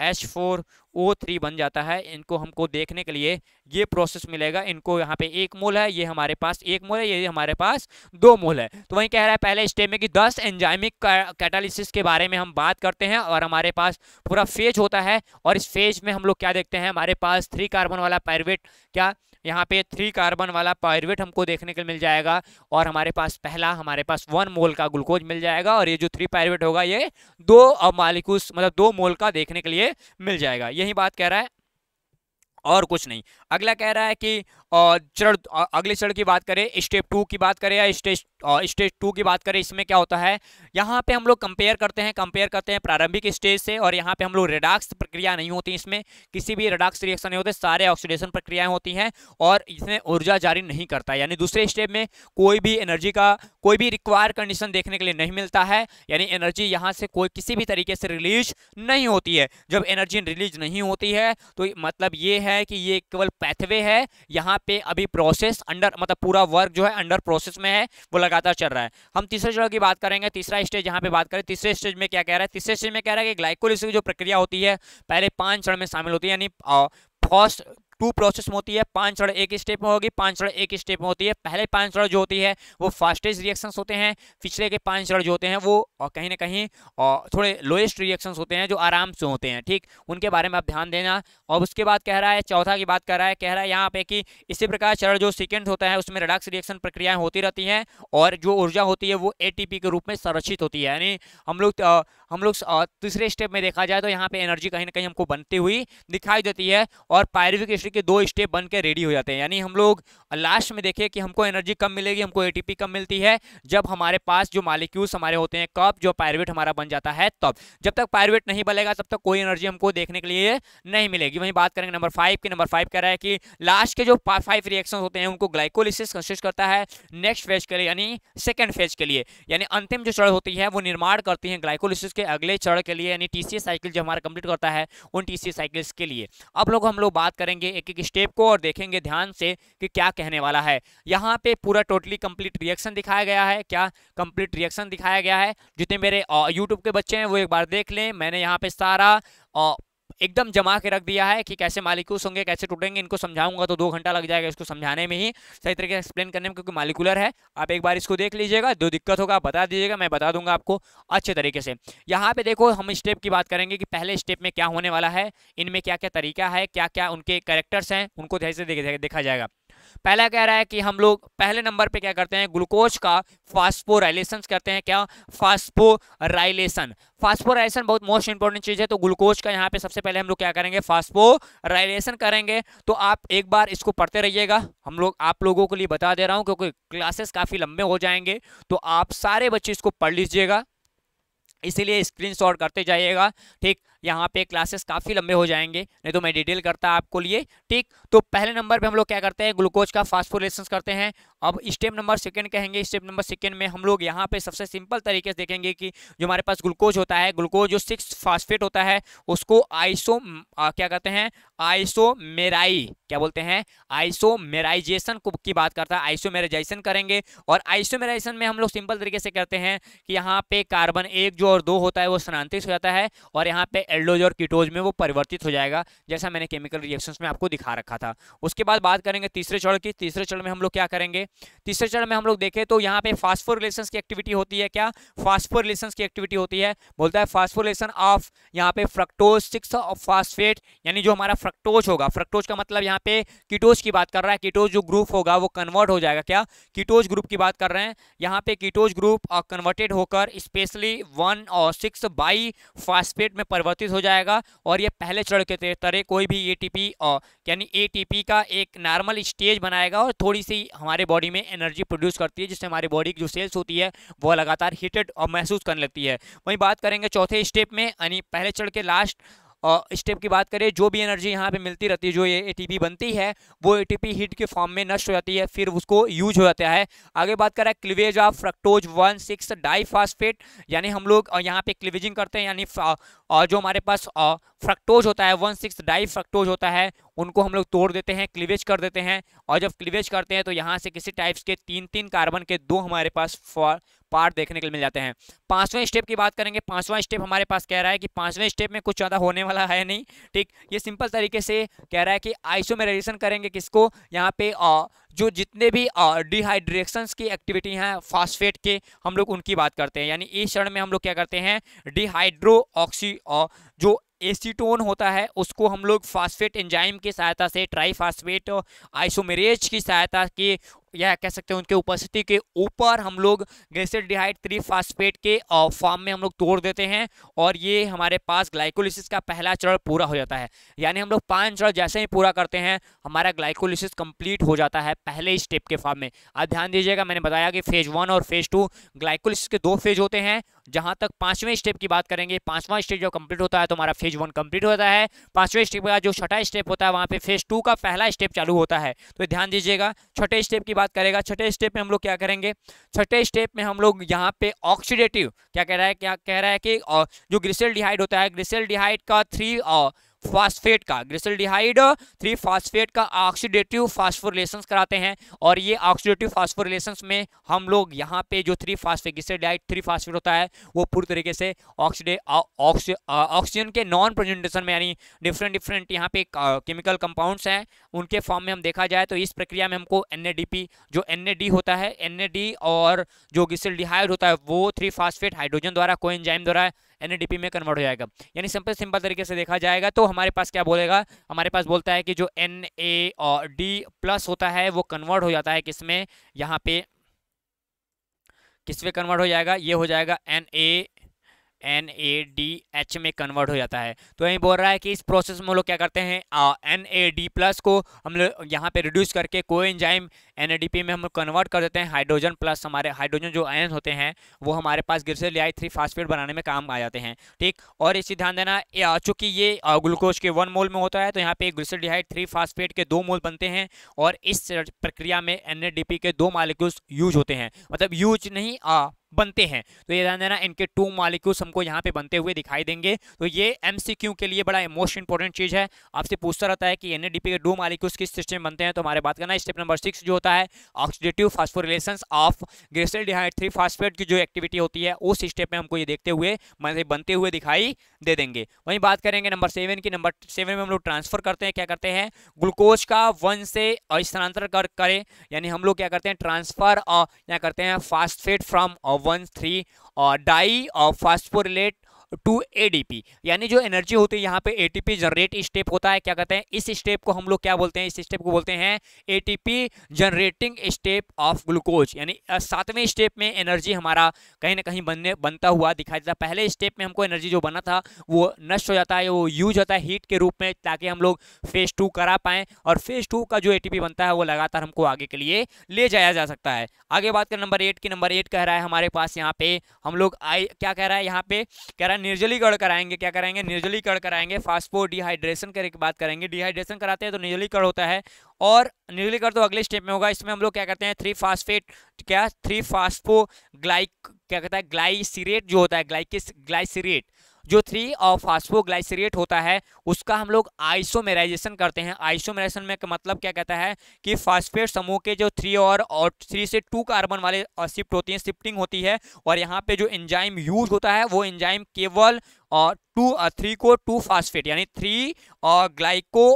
H four O three बन जाता है इनको हमको देखने के लिए ये प्रोसेस मिलेगा इनको यहाँ पे एक मोल है ये हमारे पास एक मोल है ये हमारे पास दो मोल है तो वही कह रहा है पहले स्टेप में कि दस एंजाइमिक कैटालिसिस के बारे में हम बात करते हैं और हमारे पास पूरा फेज होता है और इस फेज में हम लोग क्या देखते हैं हमारे पास थ्री कार्बन वाला पैरवेट क्या यहाँ पे थ्री कार्बन वाला पायरवेट हमको देखने को मिल जाएगा और हमारे पास पहला हमारे पास वन मोल का ग्लूकोज मिल जाएगा और ये जो थ्री पायरवेट होगा ये दो मालिकूस मतलब दो मोल का देखने के लिए मिल जाएगा यही बात कह रहा है और कुछ नहीं अगला कह रहा है कि चरण अगले चरण की बात करें स्टेप टू की बात करें या स्टेज स्टेज टू की बात करें इसमें क्या होता है यहाँ पे हम लोग कंपेयर करते हैं कंपेयर करते हैं प्रारंभिक स्टेज से और यहाँ पे हम लोग रिडाक्स प्रक्रिया नहीं होती इसमें किसी भी रिडाक्स रिएक्शन नहीं होते सारे ऑक्सीडेशन प्रक्रियाएं होती हैं और इसमें ऊर्जा जारी नहीं करता यानी दूसरे स्टेप में कोई भी एनर्जी का कोई भी रिक्वायर कंडीशन देखने के लिए नहीं मिलता है यानी एनर्जी यहाँ से कोई किसी भी तरीके से रिलीज नहीं होती है जब एनर्जी रिलीज नहीं होती है तो मतलब ये है कि ये केवल पैथवे है यहाँ पे अभी प्रोसेस अंडर मतलब पूरा वर्क जो है अंडर प्रोसेस में है वो लगातार चल रहा है हम तीसरे चरण की बात करेंगे तीसरा स्टेज यहाँ पे बात करें तीसरे स्टेज में क्या कह रहा है तीसरे स्टेज में कह रहा है कि ग्लाइकोलिस की जो प्रक्रिया होती है पहले पांच चरण में शामिल होती है यानी फर्स्ट टू प्रोसेस में होती है पांच सड़ एक स्टेप में होगी पांच सड़ एक स्टेप में होती है पहले पांच सड़ जो होती है वो फास्टेस्ट रिएक्शंस होते हैं पिछले के पांच सड़ जो होते हैं वो कहीं ना कहीं थोड़े लोएस्ट रिएक्शंस होते हैं जो आराम से होते हैं ठीक उनके बारे में आप ध्यान देना और उसके बाद कह रहा है चौथा की बात कर रहा है कह रहा है यहाँ पे कि इसी प्रकार चरण जो सिकेंड होता है उसमें रिडक्स रिएक्शन प्रक्रियाएं होती रहती हैं और जो ऊर्जा होती है वो ए के रूप में संरक्षित होती है यानी हम लोग हम लोग तीसरे स्टेप में देखा जाए तो यहाँ पे एनर्जी कहीं ना कहीं हमको बनती हुई दिखाई देती है और पायरविक एसिड के दो स्टेप बन के रेडी हो जाते हैं यानी हम लोग लास्ट में देखें कि हमको एनर्जी कम मिलेगी हमको ए कम मिलती है जब हमारे पास जो मालिक्यूल्स हमारे होते हैं कब जो पायरवेट हमारा बन जाता है तब जब तक पायरवेट नहीं बनेगा तब तक कोई एनर्जी हमको देखने के लिए नहीं मिलेगी वहीं बात करेंगे नंबर फाइव के नंबर फाइव कह रहा है कि लास्ट के जो फाइव रिएक्शन होते हैं उनको ग्लाइकोलिसिस कंसिस्ट करता है नेक्स्ट फेज के लिए यानी सेकेंड फेज के लिए यानी अंतिम जो चढ़ होती है वो निर्माण करती है ग्लाइकोलिसिस के अगले चरण के लिए यानी टी साइकिल जो हमारा कंप्लीट करता है उन टी साइकिल्स के लिए अब लोग हम लोग बात करेंगे एक एक स्टेप को और देखेंगे ध्यान से कि क्या कहने वाला है यहाँ पे पूरा टोटली कंप्लीट रिएक्शन दिखाया गया है क्या कंप्लीट रिएक्शन दिखाया गया है जितने मेरे यूट्यूब के बच्चे हैं वो एक बार देख लें मैंने यहाँ पे सारा एकदम जमा के रख दिया है कि कैसे मालिक्यूल्स होंगे कैसे टूटेंगे इनको समझाऊंगा तो दो घंटा लग जाएगा इसको समझाने में ही सही तरीके से एक्सप्लेन करने में क्योंकि मालिकुलर है आप एक बार इसको देख लीजिएगा जो दिक्कत होगा आप बता दीजिएगा मैं बता दूंगा आपको अच्छे तरीके से यहाँ पे देखो हम स्टेप की बात करेंगे कि पहले स्टेप में क्या होने वाला है इनमें क्या क्या तरीका है क्या क्या उनके कैरेक्टर्स हैं उनको धैर्य से देखा जाएगा पहला कह रहा है कि हम लोग पहले नंबर पे क्या करते हैं ग्लूकोज का फास्फोराइलेशन करते हैं क्या फास्फोराइलेशन फास्फोराइलेशन बहुत मोस्ट इंपॉर्टेंट चीज़ है तो ग्लूकोज का यहाँ पे सबसे पहले हम लोग क्या करेंगे फास्फोराइलेशन करेंगे तो आप एक बार इसको पढ़ते रहिएगा हम लोग आप लोगों के लिए बता दे रहा हूँ क्योंकि क्लासेस काफ़ी लंबे हो जाएंगे तो आप सारे बच्चे इसको पढ़ लीजिएगा इसीलिए स्क्रीनशॉट करते जाइएगा ठीक यहाँ पे क्लासेस काफ़ी लंबे हो जाएंगे नहीं तो मैं डिटेल करता आपको लिए ठीक तो पहले नंबर पे हम लोग क्या करते हैं ग्लूकोज का फास्फोरेशन करते हैं अब स्टेप नंबर सेकेंड कहेंगे स्टेप नंबर सेकेंड में हम लोग यहाँ पे सबसे सिंपल तरीके से देखेंगे कि जो हमारे पास ग्लूकोज होता है ग्लूकोज जो सिक्स फास्फेट होता है उसको आइसो आ, क्या कहते हैं आइसोमेराई क्या बोलते हैं आइसोमेराइजेशन की बात करता है आइसोमेराइजेशन करेंगे और आइसोमेराइजेशन में हम लोग सिंपल तरीके से करते हैं कि यहाँ पे कार्बन एक जो और दो होता है वो स्थानांतरित हो जाता है और यहाँ पे एल्डोज और कीटोज में वो परिवर्तित हो जाएगा जैसा मैंने केमिकल रिएक्शन में आपको दिखा रखा था उसके बाद बात करेंगे तीसरे चरण की तीसरे चरण में हम लोग क्या करेंगे तीसरे चरण में हम लोग देखें तो यहाँ पे फास्फोर रिलेशन की एक्टिविटी होती है क्या फास्फोर रिलेशन की एक्टिविटी होती है बोलता है फास्फोरिलेशन ऑफ यहाँ पे फ्रक्टोज सिक्स ऑफ फास्फेट यानी जो हमारा फ्रक्टोज होगा फ्रक्टोज का मतलब यहाँ पे कीटोज की बात कर रहा है कीटोज जो ग्रुप होगा वो कन्वर्ट हो जाएगा क्या कीटोज ग्रुप की बात कर रहे हैं यहाँ पे कीटोज ग्रुप और कन्वर्टेड होकर स्पेशली वन और सिक्स बाई फास्फेट में परिवर्तित हो जाएगा और ये पहले चरण के तरह कोई भी ए यानी ए का एक नॉर्मल स्टेज बनाएगा और थोड़ी सी हमारे बॉडी बॉडी में एनर्जी प्रोड्यूस करती है जिससे हमारी बॉडी की जो सेल्स होती है वह लगातार हीटेड और महसूस करने लगती है वहीं बात करेंगे चौथे स्टेप में यानी पहले चढ़ के लास्ट स्टेप की बात करें जो भी एनर्जी यहाँ पे मिलती रहती है जो ये एटीपी बनती है वो एटीपी हीट के फॉर्म में नष्ट हो जाती है फिर उसको यूज हो जाता है आगे बात करें cleavage of fructose one six diphosphate यानी हम लोग यहाँ पे क्लिवेजिंग करते हैं यानी जो हमारे पास फ्रक्टोज होता है वन सिक्स डाई फ्रक्टोज होता है उनको हम लोग तोड़ देते हैं क्लिवेज कर देते हैं और जब क्लिवेज करते हैं तो यहाँ से किसी टाइप्स के तीन तीन कार्बन के दो हमारे पास पार्ट देखने के लिए मिल जाते हैं पांचवें स्टेप की बात करेंगे पाँचवा स्टेप हमारे पास कह रहा है कि पाँचवें स्टेप में कुछ ज़्यादा होने वाला है नहीं ठीक ये सिंपल तरीके से कह रहा है कि आइसो में रेडिएशन करेंगे किसको यहाँ पे आ, जो जितने भी डिहाइड्रेशन की एक्टिविटी हैं फास्फेट के हम लोग उनकी बात करते हैं यानी इस चरण में हम लोग क्या करते हैं डिहाइड्रो ऑक्सी जो एसीटोन होता है उसको हम लोग फास्फेट एंजाइम की सहायता से ट्राई फास्फेट आइसोमेरेज की सहायता के या कह सकते हैं उनके उपस्थिति के ऊपर हम लोग ग्लेसियर डिहाइड थ्री फास्फेट के फॉर्म में हम लोग तोड़ देते हैं और ये हमारे पास ग्लाइकोलिसिस का पहला चरण पूरा हो जाता है यानी हम लोग पाँच चरण जैसे ही पूरा करते हैं हमारा ग्लाइकोलिसिस कंप्लीट हो जाता है पहले स्टेप के फॉर्म में आप ध्यान दीजिएगा मैंने बताया कि फेज वन और फेज टू ग्लाइकोलिसिस के दो फेज होते हैं जहां तक पांचवें स्टेप की बात करेंगे पांचवा स्टेप जो कंप्लीट होता है तो हमारा फेज वन कंप्लीट होता है पांचवें स्टेप का जो छठा स्टेप होता है वहाँ पे फेज टू का पहला स्टेप चालू होता है तो ध्यान दीजिएगा छठे स्टेप की बात करेगा छठे स्टेप में हम लोग क्या करेंगे छठे स्टेप में हम लोग यहाँ पे ऑक्सीडेटिव क्या कह रहा है क्या कह रहा है कि जो ग्रिसल डिहाइड होता है ग्रिसल डिहाइड का थ्री फास्फेट का ग्रिसलडिहाइड थ्री फास्फेट का ऑक्सीडेटिव फास्फोरिलेशन कराते हैं और ये ऑक्सीडेटिव फास्फोरिलेशन में हम लोग यहाँ पे जो three phosphate glyceraldehyde three phosphate होता है वो पूरी तरीके से ऑक्सीडे ऑक्सीजन के नॉन प्रेजेंटेशन में यानी डिफरेंट डिफरेंट यहाँ पे केमिकल कंपाउंड्स हैं उनके फॉर्म में हम देखा जाए तो इस प्रक्रिया में हमको एन जो एन होता है एन और जो ग्लिसरल्डिहाइड होता है वो थ्री फास्फेट हाइड्रोजन द्वारा कोएंजाइम द्वारा एन में कन्वर्ट हो जाएगा यानी सिंपल सिंपल तरीके से देखा जाएगा तो हमारे पास क्या बोलेगा हमारे पास बोलता है कि जो एन ए और डी प्लस होता है वो कन्वर्ट हो जाता है किसमें यहाँ पे किस पे कन्वर्ट हो जाएगा ये हो जाएगा N A N A D H में कन्वर्ट हो जाता है तो यही बोल रहा है कि इस प्रोसेस में हम लोग क्या करते हैं एन ए डी प्लस को हम लोग यहाँ पे रिड्यूस करके coenzyme N A D P में हम लोग कन्वर्ट कर देते हैं हाइड्रोजन प्लस हमारे हाइड्रोजन जो आयन होते हैं वो हमारे पास से लिया थ्री फास्फेट बनाने में काम आ जाते हैं ठीक और इसी ध्यान देना चूँकि ये ग्लूकोज के वन मोल में होता है तो यहाँ पे ग्रिसल डिहाइड थ्री फास्फेट के दो मोल बनते हैं और इस प्रक्रिया में एन के दो मालिक्यूल्स यूज होते हैं मतलब यूज नहीं आ, बनते हैं तो ये ध्यान देना इनके टू मालिक्यूल्स हमको यहाँ पे बनते हुए दिखाई देंगे तो ये एम के लिए बड़ा मोस्ट इंपॉर्टेंट चीज़ है आपसे पूछता रहता है कि एन के टू मालिक्यूल्स किस सिस्टम में बनते हैं तो हमारे बात करना स्टेप नंबर सिक्स जो होता है oxidative phosphorylation of glyceraldehyde three phosphate की जो एक्टिविटी होती है उस स्टेप में हमको ये देखते हुए मतलब बनते हुए दिखाई दे देंगे वहीं बात करेंगे नंबर सेवन की नंबर सेवन में हम लोग ट्रांसफर करते हैं क्या करते हैं ग्लूकोज का वन से स्थानांतर कर करें यानी हम लोग क्या करते हैं ट्रांसफर क्या करते हैं phosphate from One, 3 or uh, di of phosphorylate to ADP यानी जो एनर्जी होती है यहाँ पे एटीपी जनरेट स्टेप होता है क्या कहते हैं इस स्टेप को हम लोग क्या बोलते हैं इस स्टेप को बोलते हैं ATP generating step of glucose यानी सातवें स्टेप में एनर्जी हमारा कहीं ना कहीं बनने बनता हुआ दिखाई देता है पहले स्टेप में हमको एनर्जी जो बना था वो नष्ट हो जाता है वो यूज होता है हीट के रूप में ताकि हम लोग फेज टू करा पाएँ और फेज टू का जो ए बनता है वो लगातार हमको आगे के लिए ले जाया जा सकता है आगे बात करें नंबर एट की नंबर एट कह रहा है हमारे पास यहाँ पे हम लोग आई क्या कह रहा है यहाँ पे कह रहा है निर्जलीकरण कराएंगे क्या कराएंगे निर्जलीकरण कराएंगे फास्फो डिहाइड्रेशन करके बात करेंगे डिहाइड्रेशन कराते हैं तो निर्जलीकरण होता है और निर्जलीकरण तो अगले स्टेप में होगा इसमें हम लोग क्या करते हैं थ्री फास्फेट क्या थ्री फास्फो ग्लाइक क्या कहता है ग्लाइसिरेट जो होता है ग्लाइकिस ग्लाइसिरेट जो थ्री और होता है उसका हम लोग आइसोमेराइजेशन करते हैं आइसोमेराइजेशन में मतलब क्या कहता है कि फास्फेट समूह के जो थ्री और थ्री से टू कार्बन वाले शिफ्ट होती हैं शिफ्टिंग होती है और यहाँ पे जो एंजाइम यूज होता है वो एंजाइम केवल और टू थ्री को टू फास्फेट यानी थ्री और ग्लाइको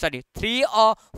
सॉरी थ्री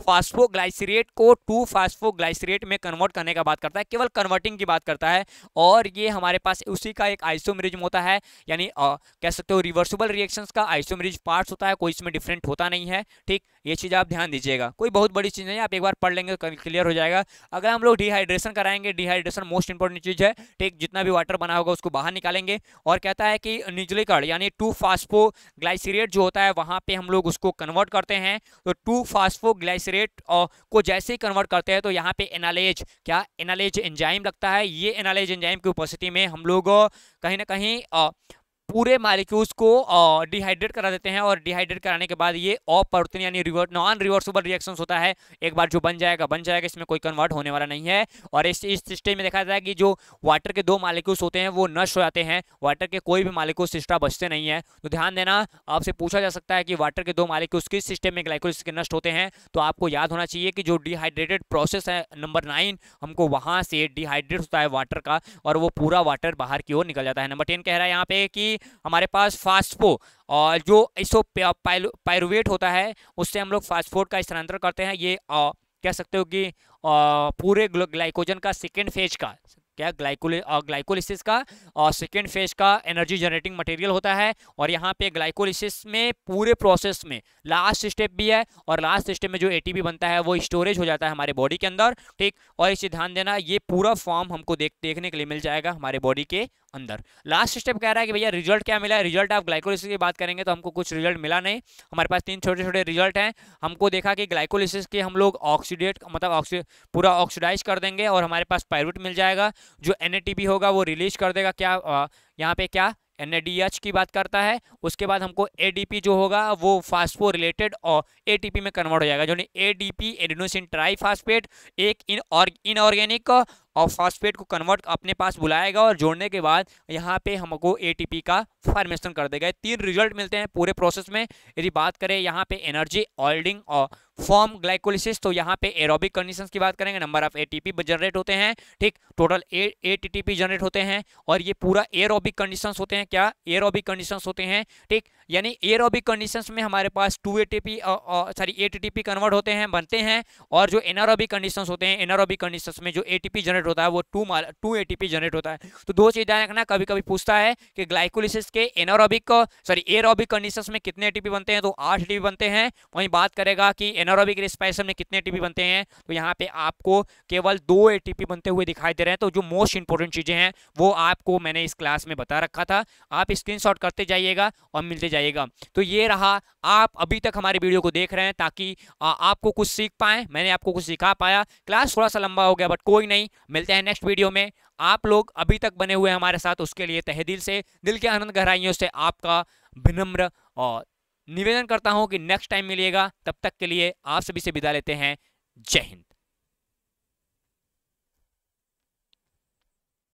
फास्फोग्लाइसरेट को टू फास्फोग्लाइसरेट में कन्वर्ट करने का बात करता है केवल कन्वर्टिंग की बात करता है और ये हमारे पास उसी का एक आइसोमरिज्म होता है यानी कह सकते हो रिवर्सिबल रिएक्शंस का आइसोमरिज पार्ट्स होता है कोई इसमें डिफरेंट होता नहीं है ठीक ये चीज़ आप ध्यान दीजिएगा कोई बहुत बड़ी चीज़ नहीं है आप एक बार पढ़ लेंगे तो क्लियर हो जाएगा अगर हम लोग डिहाइड्रेशन कराएंगे डिहाइड्रेशन मोस्ट इंपॉर्टेंट चीज़ है ठीक जितना भी वाटर बना होगा उसको बाहर निकालेंगे और कहता है कि निचलेकड़ यानी टू फास्फो ग्लाइसीरेट जो होता है वहाँ पर हम लोग उसको कन्वर्ट करते हैं तो टू फास्फोग्लाइसरेट को जैसे ही कन्वर्ट करते हैं तो यहाँ पे एनालेज क्या एनालेज एंजाइम लगता है ये एनालेज एंजाइम की उपस्थिति में हम लोग कहीं ना कहीं पूरे मालिक्यूल्स को डिहाइड्रेट करा देते हैं और डिहाइड्रेट कराने के बाद ये अपरिवर्तन यानी रिवर्स नॉन रिवर्सिबल रिएक्शन होता है एक बार जो बन जाएगा बन जाएगा इसमें कोई कन्वर्ट होने वाला नहीं है और इस इस सिस्टम में देखा जाता है कि जो वाटर के दो मालिक्यूल्स होते हैं वो नष्ट हो जाते हैं वाटर के कोई भी मालिक्यूल्स सिस्टा बचते नहीं है तो ध्यान देना आपसे पूछा जा सकता है कि वाटर के दो मालिक्यूल्स किस सिस्टम में ग्लाइकोलिस के नष्ट होते हैं तो आपको याद होना चाहिए कि जो डिहाइड्रेटेड प्रोसेस है नंबर नाइन हमको वहाँ से डिहाइड्रेट होता है वाटर का और वो पूरा वाटर बाहर की ओर निकल जाता है नंबर टेन कह रहा है यहाँ पे कि हमारे पास फास्टफो और जो इसो पायरुवेट होता है उससे हम लोग फास्टफोड का स्थानांतरण करते हैं ये आ, कह सकते हो कि आ, पूरे ग्लाइकोजन का सेकेंड फेज का क्या ग्लाइकोल ग्लाइकोलिसिस का और सेकेंड फेज का एनर्जी जनरेटिंग मटेरियल होता है और यहाँ पे ग्लाइकोलिसिस में पूरे प्रोसेस में लास्ट स्टेप भी है और लास्ट स्टेप में जो एटीपी बनता है वो स्टोरेज हो जाता है हमारे बॉडी के अंदर ठीक और इसे ध्यान देना ये पूरा फॉर्म हमको देख देखने के लिए मिल जाएगा हमारे बॉडी के अंदर लास्ट स्टेप कह रहा है कि भैया रिजल्ट क्या मिला है रिजल्ट आप ग्लाइकोलिसिस की बात करेंगे तो हमको कुछ रिजल्ट मिला नहीं हमारे पास तीन छोटे छोटे रिजल्ट हैं हमको देखा कि ग्लाइकोलिसिस के हम लोग ऑक्सीडेट मतलब ऑक्सी पूरा ऑक्सीडाइज कर देंगे और हमारे पास पायरूट मिल जाएगा जो एन होगा वो रिलीज कर देगा क्या यहाँ पे क्या एन की बात करता है उसके बाद हमको ए जो होगा वो फास्फो रिलेटेड और ए में कन्वर्ट हो जाएगा जो A D P adenosine tri phosphate एक इन और इनऑर्गेनिक और फास्फेट को कन्वर्ट अपने पास बुलाएगा और जोड़ने के बाद यहाँ पे हमको एटीपी का फॉर्मेशन कर देगा तीन रिजल्ट मिलते हैं पूरे प्रोसेस में यदि बात करें यहाँ पे एनर्जी ऑल्डिंग और फॉर्म ग्लाइकोलिसिस तो यहाँ पे एरोबिक कंडीशंस की बात करेंगे नंबर ऑफ एटीपी जनरेट होते हैं ठीक टोटल एटीपी जनरेट होते हैं और ये पूरा एरोबिक कंडीशंस होते हैं क्या एरोबिक कंडीशंस होते हैं ठीक यानी एरोबिक कंडीशंस में हमारे पास two ATP sorry ATP convert होते हैं बनते हैं और जो एनारोबिक कंडीशंस होते हैं एनारोबिक कंडीशंस में जो ए जनरेट जनरेट होता है वो टू मार टू ए जनरेट होता है तो दो चीज़ ध्यान रखना कभी कभी पूछता है कि ग्लाइकोलिसिस के एनोरॉबिक सॉरी एरोबिक कंडीशन में कितने ए बनते हैं तो आठ ए बनते हैं वहीं बात करेगा कि एनोरॉबिक रिस्पाइसन में कितने ए बनते हैं तो यहाँ पर आपको केवल दो ए बनते हुए दिखाई दे रहे हैं तो जो मोस्ट इंपॉर्टेंट चीज़ें हैं वो आपको मैंने इस क्लास में बता रखा था आप स्क्रीन करते जाइएगा और मिलते जाइएगा तो ये रहा आप अभी तक हमारी वीडियो को देख रहे हैं ताकि आपको कुछ सीख पाएँ मैंने आपको कुछ सिखा पाया क्लास थोड़ा सा लंबा हो गया बट कोई नहीं मिलते हैं नेक्स्ट वीडियो में आप लोग अभी तक बने हुए हमारे साथ उसके लिए तहदील दिल से दिल के आनंद गहराइयों से आपका विनम्र और निवेदन करता हूं कि नेक्स्ट टाइम मिलिएगा तब तक के लिए आप सभी से विदा लेते हैं जय हिंद